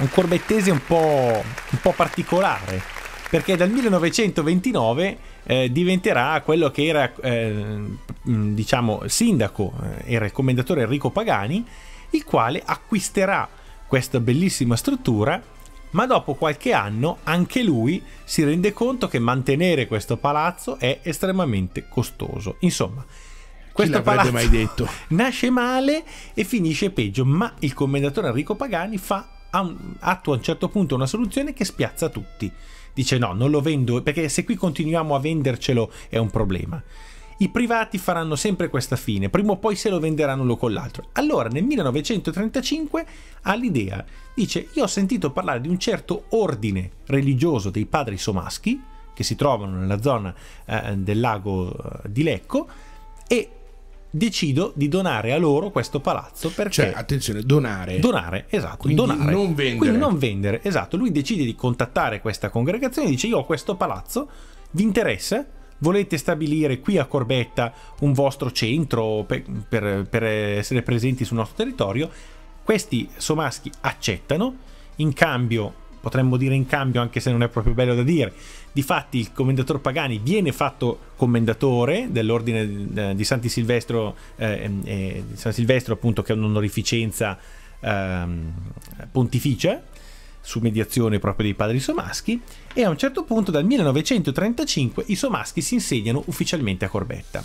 Un corbettese un po', un po particolare. Perché dal 1929 eh, diventerà quello che era, eh, mm, diciamo, sindaco, era eh, il commendatore Enrico Pagani, il quale acquisterà questa bellissima struttura ma dopo qualche anno anche lui si rende conto che mantenere questo palazzo è estremamente costoso. Insomma, questo palazzo mai detto? nasce male e finisce peggio, ma il commendatore Enrico Pagani fa, attua a un certo punto una soluzione che spiazza tutti. Dice no, non lo vendo perché se qui continuiamo a vendercelo è un problema. I privati faranno sempre questa fine, prima o poi se lo venderanno l'uno con l'altro. Allora nel 1935 ha l'idea, dice io ho sentito parlare di un certo ordine religioso dei padri somaschi che si trovano nella zona eh, del lago eh, di Lecco e decido di donare a loro questo palazzo perché cioè, attenzione donare donare esatto quindi donare non vendere quindi non vendere esatto lui decide di contattare questa congregazione dice io ho questo palazzo vi interessa Volete stabilire qui a Corbetta un vostro centro per, per, per essere presenti sul nostro territorio? Questi somaschi accettano, in cambio potremmo dire in cambio, anche se non è proprio bello da dire. Difatti, il commendatore Pagani viene fatto commendatore dell'ordine eh, di Santi Silvestro, eh, eh, San Silvestro appunto, che è un'onorificenza eh, pontificia, su mediazione proprio dei padri somaschi, e a un certo punto dal 1935 i somaschi si insegnano ufficialmente a Corbetta.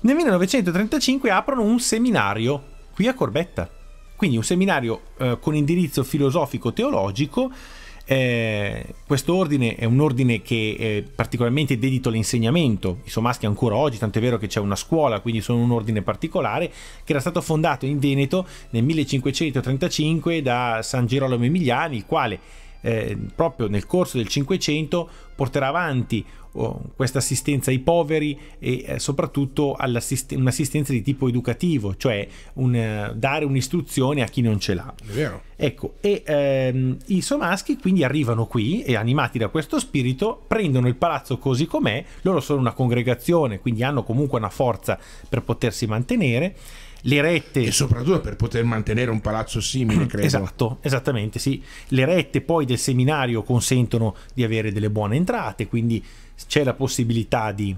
Nel 1935 aprono un seminario qui a Corbetta, quindi un seminario eh, con indirizzo filosofico-teologico eh, questo ordine è un ordine che è eh, particolarmente dedito all'insegnamento, i somaschi ancora oggi, tant'è vero che c'è una scuola, quindi sono un ordine particolare, che era stato fondato in Veneto nel 1535 da San Girolamo Emiliani, il quale eh, proprio nel corso del Cinquecento porterà avanti questa assistenza ai poveri e eh, soprattutto un'assistenza di tipo educativo, cioè un, eh, dare un'istruzione a chi non ce l'ha. È vero. Ecco, e ehm, i somaschi quindi arrivano qui e animati da questo spirito prendono il palazzo così com'è, loro sono una congregazione, quindi hanno comunque una forza per potersi mantenere le rette e soprattutto per poter mantenere un palazzo simile credo esatto esattamente sì le rette poi del seminario consentono di avere delle buone entrate quindi c'è la possibilità di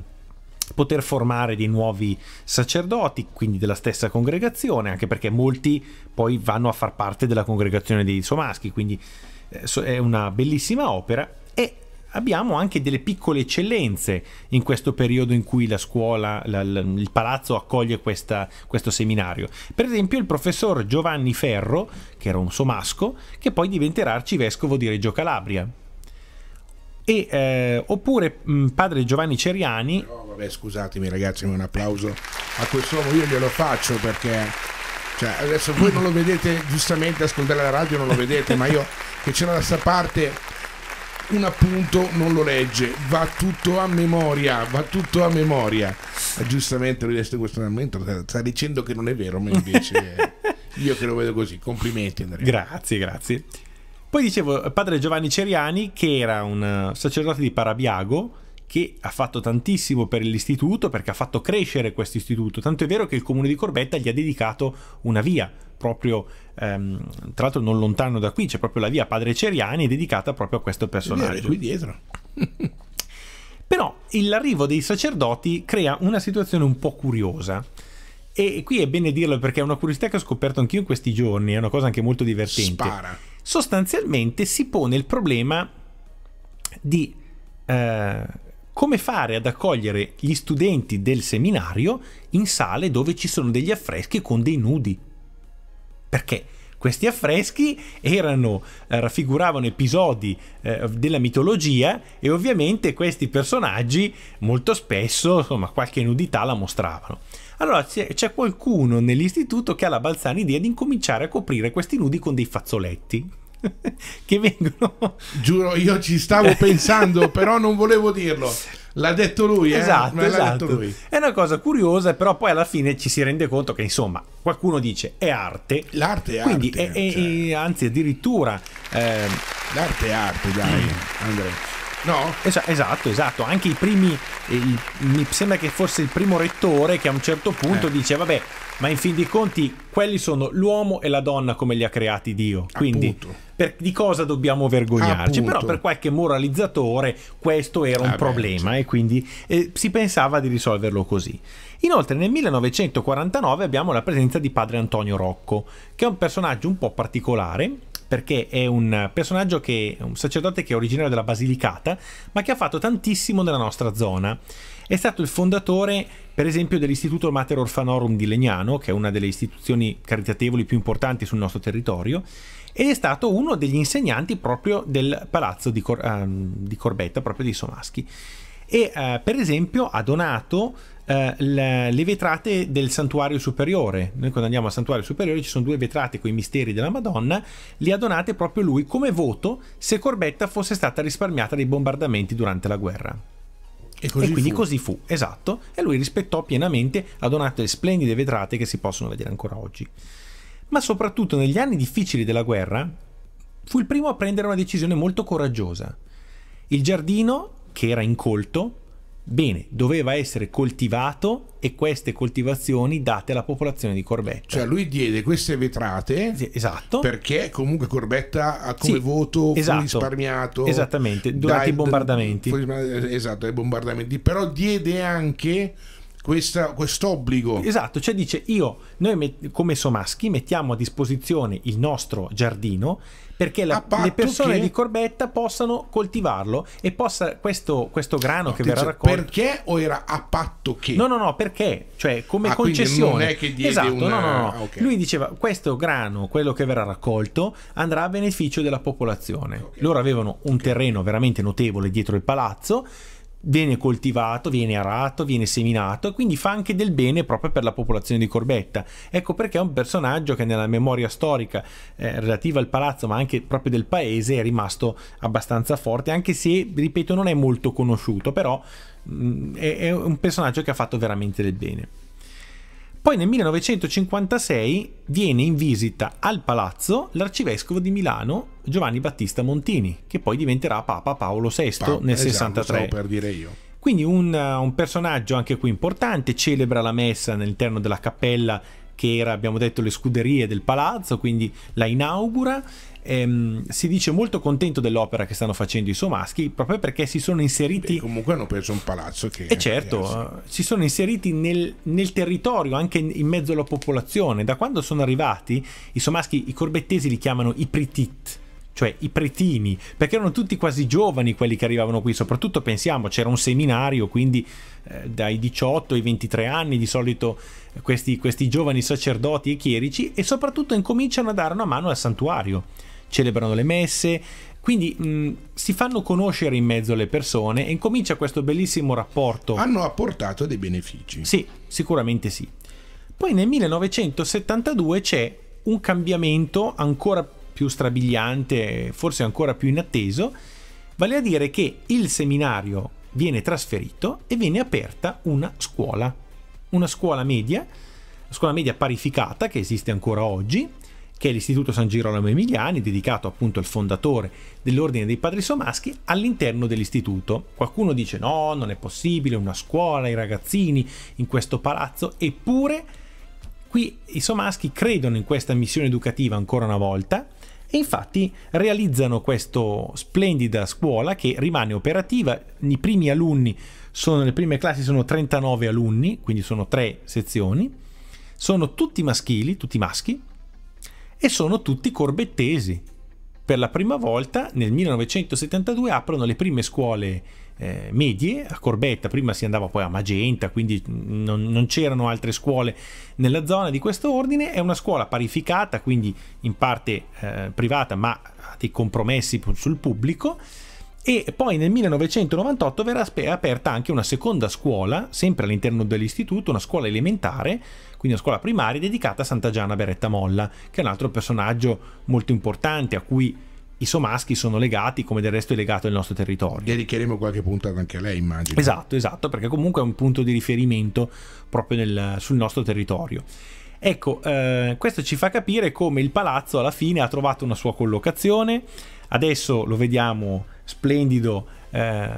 poter formare dei nuovi sacerdoti, quindi della stessa congregazione, anche perché molti poi vanno a far parte della congregazione dei Somaschi, quindi eh, è una bellissima opera e abbiamo anche delle piccole eccellenze in questo periodo in cui la scuola, la, la, il palazzo accoglie questa, questo seminario. Per esempio il professor Giovanni Ferro, che era un somasco, che poi diventerà arcivescovo di Reggio Calabria. E, eh, oppure mh, mm, padre Giovanni Ceriani. No, vabbè, scusatemi ragazzi, un applauso a quest'uomo io glielo faccio perché cioè, adesso voi non lo vedete, giustamente ascoltare la radio non lo vedete, ma io che c'era da sta parte un appunto non lo legge, va tutto a memoria, va tutto a memoria. Eh, giustamente lui adesso in questo momento sta dicendo che non è vero, ma invece io che lo vedo così, complimenti Andrea. Grazie, grazie. Poi dicevo, padre Giovanni Ceriani, che era un eh, sacerdote di Parabiago, che ha fatto tantissimo per l'istituto, perché ha fatto crescere questo istituto, tanto è vero che il comune di Corbetta gli ha dedicato una via, proprio, ehm, tra l'altro non lontano da qui, c'è proprio la via Padre Ceriani dedicata proprio a questo personaggio. Vero, qui dietro. Però l'arrivo dei sacerdoti crea una situazione un po' curiosa. E qui è bene dirlo perché è una curiosità che ho scoperto anch'io in questi giorni, è una cosa anche molto divertente. Spara. Sostanzialmente si pone il problema di eh, come fare ad accogliere gli studenti del seminario in sale dove ci sono degli affreschi con dei nudi. Perché? Questi affreschi erano, eh, raffiguravano episodi eh, della mitologia e ovviamente questi personaggi molto spesso, insomma, qualche nudità la mostravano. Allora c'è qualcuno nell'istituto che ha la balzana idea di incominciare a coprire questi nudi con dei fazzoletti. che vengono. Giuro, io ci stavo pensando, però non volevo dirlo. L'ha detto lui, eh? esatto, esatto. Detto lui. È una cosa curiosa, però poi alla fine ci si rende conto che, insomma, qualcuno dice è arte. L'arte è quindi arte. È, cioè... è, anzi, addirittura. Eh... L'arte è arte, dai, mm, Andrea. No? esatto, esatto. Anche i primi. Il, mi sembra che fosse il primo rettore che a un certo punto eh. dice: Vabbè, ma in fin dei conti quelli sono l'uomo e la donna come li ha creati Dio. Quindi per, di cosa dobbiamo vergognarci? Appunto. Però per qualche moralizzatore questo era un ah, problema beh. e quindi eh, si pensava di risolverlo così. Inoltre nel 1949 abbiamo la presenza di padre Antonio Rocco, che è un personaggio un po' particolare perché è un personaggio che un sacerdote che è originario della Basilicata, ma che ha fatto tantissimo nella nostra zona è stato il fondatore, per esempio, dell'Istituto Mater Orfanorum di Legnano, che è una delle istituzioni caritatevoli più importanti sul nostro territorio, ed è stato uno degli insegnanti proprio del palazzo di, Cor- um, di Corbetta, proprio di Somaschi. E uh, per esempio ha donato Uh, le, vetrate del santuario superiore. Noi quando andiamo al santuario superiore ci sono due vetrate con i misteri della Madonna, le ha donate proprio lui come voto se Corbetta fosse stata risparmiata dai bombardamenti durante la guerra. E, così e quindi fu. così fu, esatto, e lui rispettò pienamente, ha donato le splendide vetrate che si possono vedere ancora oggi. Ma soprattutto negli anni difficili della guerra, fu il primo a prendere una decisione molto coraggiosa. Il giardino, che era incolto, Bene, doveva essere coltivato e queste coltivazioni date alla popolazione di Corbetta. Cioè lui diede queste vetrate sì, esatto. perché comunque Corbetta ha come sì, voto esatto. risparmiato. Esattamente, durante dai, i bombardamenti. Eh, esatto, ai bombardamenti. Però diede anche questo obbligo. Esatto, cioè dice io, noi come Somaschi mettiamo a disposizione il nostro giardino perché la, ah, le persone che... di Corbetta possano coltivarlo e possa questo, questo grano no, che verrà raccolto perché o era a patto che no no no perché cioè come ah, concessione non è che diede esatto una... no no no ah, okay. lui diceva questo grano quello che verrà raccolto andrà a beneficio della popolazione okay. loro avevano un okay. terreno veramente notevole dietro il palazzo viene coltivato, viene arato, viene seminato e quindi fa anche del bene proprio per la popolazione di Corbetta. Ecco perché è un personaggio che nella memoria storica eh, relativa al palazzo ma anche proprio del paese è rimasto abbastanza forte anche se, ripeto, non è molto conosciuto però mh, mm, è, è un personaggio che ha fatto veramente del bene. Poi nel 1956 viene in visita al palazzo l'arcivescovo di Milano Giovanni Battista Montini, che poi diventerà Papa Paolo VI Papa, nel esatto, 63. per dire io. Quindi un, uh, un, personaggio anche qui importante, celebra la messa all'interno della cappella che era, abbiamo detto, le scuderie del palazzo, quindi la inaugura ehm, si dice molto contento dell'opera che stanno facendo i somaschi proprio perché si sono inseriti Beh, comunque hanno preso un palazzo che e certo eh, si sono inseriti nel, nel territorio anche in, in, mezzo alla popolazione da quando sono arrivati i somaschi i corbettesi li chiamano i pritit cioè i pretini, perché erano tutti quasi giovani quelli che arrivavano qui, soprattutto pensiamo c'era un seminario, quindi eh, dai 18 ai 23 anni di solito eh, questi, questi giovani sacerdoti e chierici e soprattutto incominciano a dare una mano al santuario, celebrano le messe, quindi mh, mm, si fanno conoscere in mezzo alle persone e incomincia questo bellissimo rapporto. Hanno apportato dei benefici. Sì, sicuramente sì. Poi nel 1972 c'è un cambiamento ancora più più strabiliante, forse ancora più inatteso, vale a dire che il seminario viene trasferito e viene aperta una scuola, una scuola media, la scuola media parificata che esiste ancora oggi, che è l'Istituto San Girolamo Emiliani, dedicato appunto al fondatore dell'Ordine dei Padri Somaschi, all'interno dell'istituto. Qualcuno dice no, non è possibile, una scuola, i ragazzini in questo palazzo, eppure qui i Somaschi credono in questa missione educativa ancora una volta, e infatti realizzano questa splendida scuola che rimane operativa, i primi alunni sono, le prime classi sono 39 alunni, quindi sono tre sezioni, sono tutti maschili, tutti maschi, e sono tutti corbettesi. Per la prima volta nel 1972 aprono le prime scuole eh, medie, a Corbetta prima si andava poi a Magenta, quindi non, non c'erano altre scuole nella zona di questo ordine, è una scuola parificata, quindi in parte eh, privata ma ha dei compromessi sul pubblico e poi nel 1998 verrà aperta anche una seconda scuola, sempre all'interno dell'istituto, una scuola elementare, quindi una scuola primaria dedicata a Santa Gianna Beretta Molla, che è un altro personaggio molto importante a cui i somaschi sono legati come del resto è legato il nostro territorio. Dedicheremo qualche puntata anche a lei, immagino. Esatto, esatto, perché comunque è un punto di riferimento proprio nel, sul nostro territorio. Ecco, eh, questo ci fa capire come il palazzo alla fine ha trovato una sua collocazione, adesso lo vediamo splendido eh,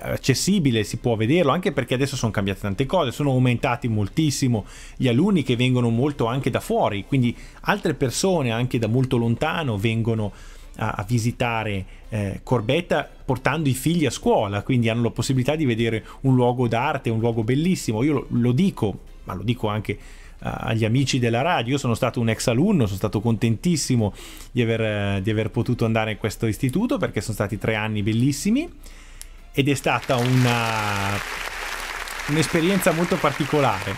accessibile, si può vederlo, anche perché adesso sono cambiate tante cose, sono aumentati moltissimo gli alunni che vengono molto anche da fuori, quindi altre persone anche da molto lontano vengono a, a visitare eh, Corbetta portando i figli a scuola, quindi hanno la possibilità di vedere un luogo d'arte, un luogo bellissimo. Io lo, lo dico, ma lo dico anche eh, agli amici della radio. Io sono stato un ex alunno, sono stato contentissimo di aver, di aver, potuto andare in questo istituto perché sono stati tre anni bellissimi ed è stata una, un'esperienza molto particolare.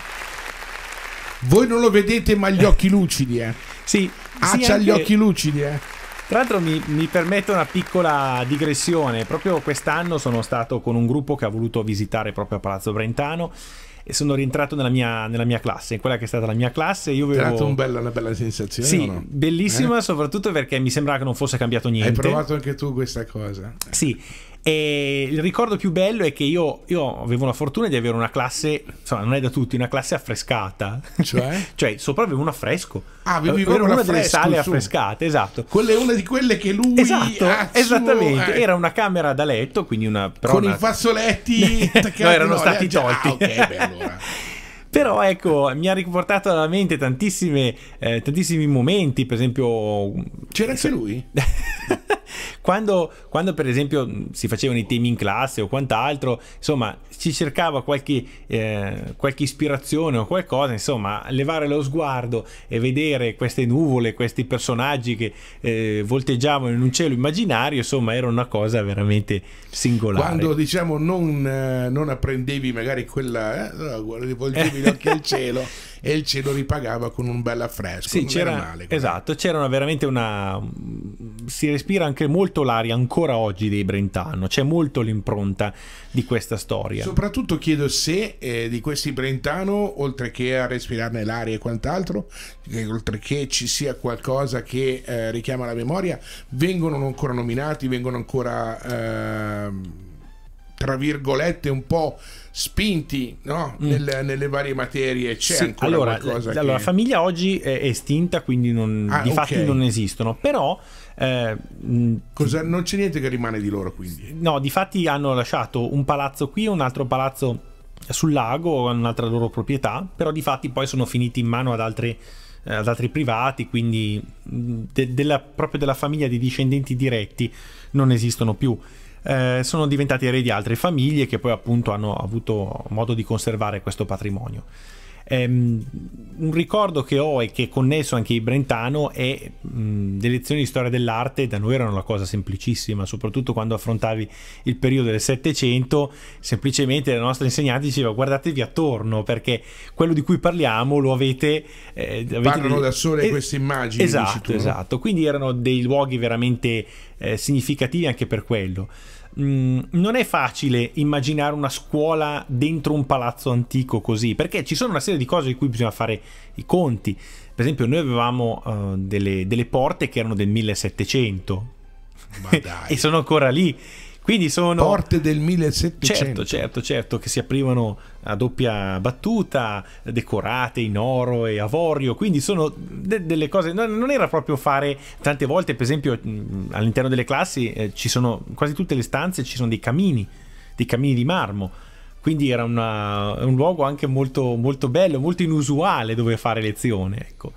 Voi non lo vedete, ma gli occhi lucidi, eh? sì, Accia ah, sì, anche... gli occhi lucidi, eh? Tra l'altro mi, mi permetto una piccola digressione, proprio quest'anno sono stato con un gruppo che ha voluto visitare proprio a Palazzo Brentano e sono rientrato nella mia, nella mia, classe, in quella che è stata la mia classe. Io avevo... È stata un una bella sensazione. Sì, no? bellissima, eh? soprattutto perché mi sembrava che non fosse cambiato niente. Hai provato anche tu questa cosa. Sì, e il ricordo più bello è che io, io avevo la fortuna di avere una classe, insomma, non è da tutti, una classe affrescata. Cioè? cioè sopra avevo un affresco. Ah, avevo proprio una delle sale su. affrescate, esatto. Quella è una di quelle che lui Esatto, esattamente. Suo... Eh. Era una camera da letto, quindi una però con una... i fazzoletti no, erano no, stati tolti. Ah, okay, beh, allora. Però ecco, mi ha riportato alla mente eh, tantissimi momenti, per esempio... C'era anche lui? Quando, quando per esempio si facevano i temi in classe o quant'altro, insomma, ci cercava qualche, eh, qualche, ispirazione o qualcosa, insomma, levare lo sguardo e vedere queste nuvole, questi personaggi che eh, volteggiavano in un cielo immaginario, insomma, era una cosa veramente singolare. Quando diciamo non, eh, non apprendevi magari quella, eh, volgevi gli occhi al cielo e il cielo ripagava con un bel affresco. Sì, c'era, male, esatto, c'era veramente una... si respira anche molto l'aria ancora oggi dei Brentano, c'è molto l'impronta di questa storia soprattutto chiedo se eh, di questi Brentano, oltre che a respirarne l'aria e quant'altro, oltre che ci sia qualcosa che eh, richiama la memoria, vengono ancora nominati, vengono ancora... Eh, tra virgolette un po' spinti no? mm. nelle, nelle, varie materie c'è sì, ancora allora, qualcosa la, che... allora, la famiglia oggi è estinta quindi non, ah, di okay. fatti non esistono però eh, Cosa, non c'è niente che rimane di loro quindi? No, di fatti hanno lasciato un palazzo qui un altro palazzo sul lago, un'altra loro proprietà, però di fatti poi sono finiti in mano ad altri, eh, ad altri privati, quindi de- della, proprio della famiglia di discendenti diretti non esistono più. Eh, sono diventati eredi di altre famiglie che poi appunto hanno avuto modo di conservare questo patrimonio. Ehm, un ricordo che ho e che è connesso anche a Brentano è mh, le lezioni di storia dell'arte da noi erano una cosa semplicissima, soprattutto quando affrontavi il periodo del Settecento, semplicemente la nostra insegnante diceva guardatevi attorno perché quello di cui parliamo lo avete... Eh, avete Parlano delle... da sole eh, queste immagini. Esatto, tu, esatto. No? Quindi erano dei luoghi veramente eh, significativi anche per quello. Mm, non è facile immaginare una scuola dentro un palazzo antico così, perché ci sono una serie di cose di cui bisogna fare i conti. Per esempio, noi avevamo uh, delle, delle, porte che erano del 1700 e sono ancora lì. Quindi sono. Porte del 1700. Certo, certo, certo, che si aprivano a doppia battuta, decorate in oro e avorio, quindi sono de delle cose, non era proprio fare tante volte, per esempio all'interno delle classi eh, ci sono quasi tutte le stanze, ci sono dei camini, dei camini di marmo, quindi era una, un luogo anche molto, molto bello, molto inusuale dove fare lezione, ecco.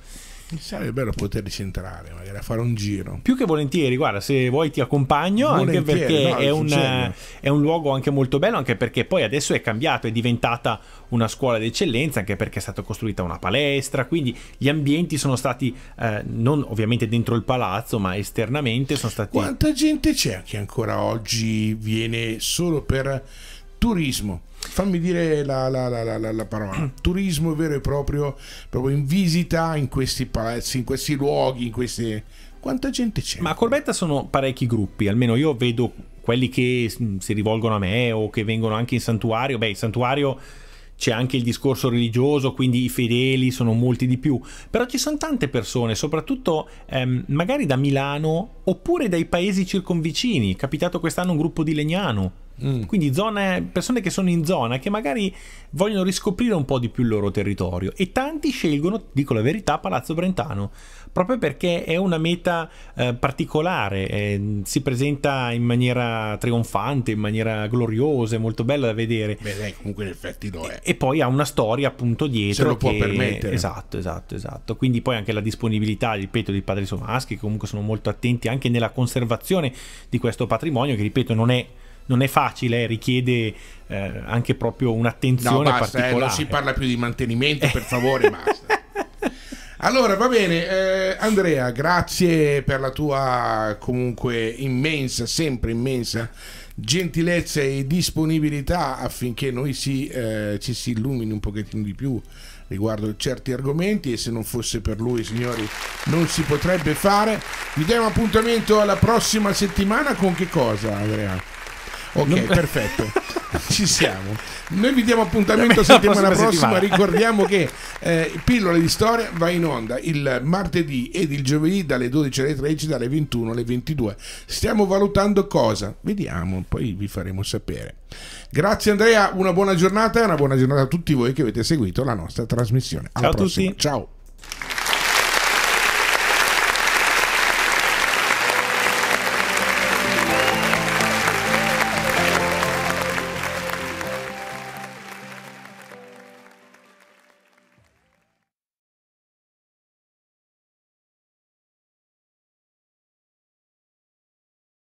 Sarebbe bello poterli centrare, magari a fare un giro. Più che volentieri, guarda, se vuoi ti accompagno, volentieri, anche perché no, è, un, è, un, luogo anche molto bello, anche perché poi adesso è cambiato, è diventata una scuola d'eccellenza, anche perché è stata costruita una palestra, quindi gli ambienti sono stati, eh, non ovviamente dentro il palazzo, ma esternamente sono stati... Quanta gente c'è che ancora oggi viene solo per turismo? fammi dire la, la, la, la, parola, turismo vero e proprio, proprio in visita in questi palazzi, in questi luoghi, in queste... Quanta gente c'è? Ma a Corbetta sono parecchi gruppi, almeno io vedo quelli che mm, si rivolgono a me o che vengono anche in santuario, beh, il santuario c'è anche il discorso religioso, quindi i fedeli sono molti di più, però ci sono tante persone, soprattutto ehm, magari da Milano oppure dai paesi circonvicini, è capitato quest'anno un gruppo di Legnano Mm. Quindi zone, persone che sono in zona, che magari vogliono riscoprire un po' di più il loro territorio. E tanti scelgono, dico la verità, Palazzo Brentano, proprio perché è una meta eh, particolare, eh, si presenta in maniera trionfante, in maniera gloriosa, è molto bella da vedere. Beh, lei comunque in effetti lo è. E, e poi ha una storia appunto dietro. Se lo che... può permettere. Esatto, esatto, esatto. Quindi poi anche la disponibilità, ripeto, dei padri somaschi, che comunque sono molto attenti anche nella conservazione di questo patrimonio, che ripeto non è non è facile, richiede eh, anche proprio un'attenzione no, basta, particolare. Eh, non si parla più di mantenimento, per favore, basta. Allora, va bene, eh, Andrea, grazie per la tua comunque immensa, sempre immensa gentilezza e disponibilità affinché noi si, eh, ci si illumini un pochettino di più riguardo certi argomenti e se non fosse per lui signori non si potrebbe fare vi diamo appuntamento alla prossima settimana con che cosa Andrea? Ok, non... perfetto. Ci siamo. Noi vi diamo appuntamento settimana prossima. prossima. Ricordiamo che eh, Pillole di Storia va in onda il martedì ed il giovedì dalle 12 alle 13, dalle 21 alle 22. Stiamo valutando cosa? Vediamo, poi vi faremo sapere. Grazie Andrea, una buona giornata e una buona giornata a tutti voi che avete seguito la nostra trasmissione. Alla Ciao prossima. a tutti. Ciao.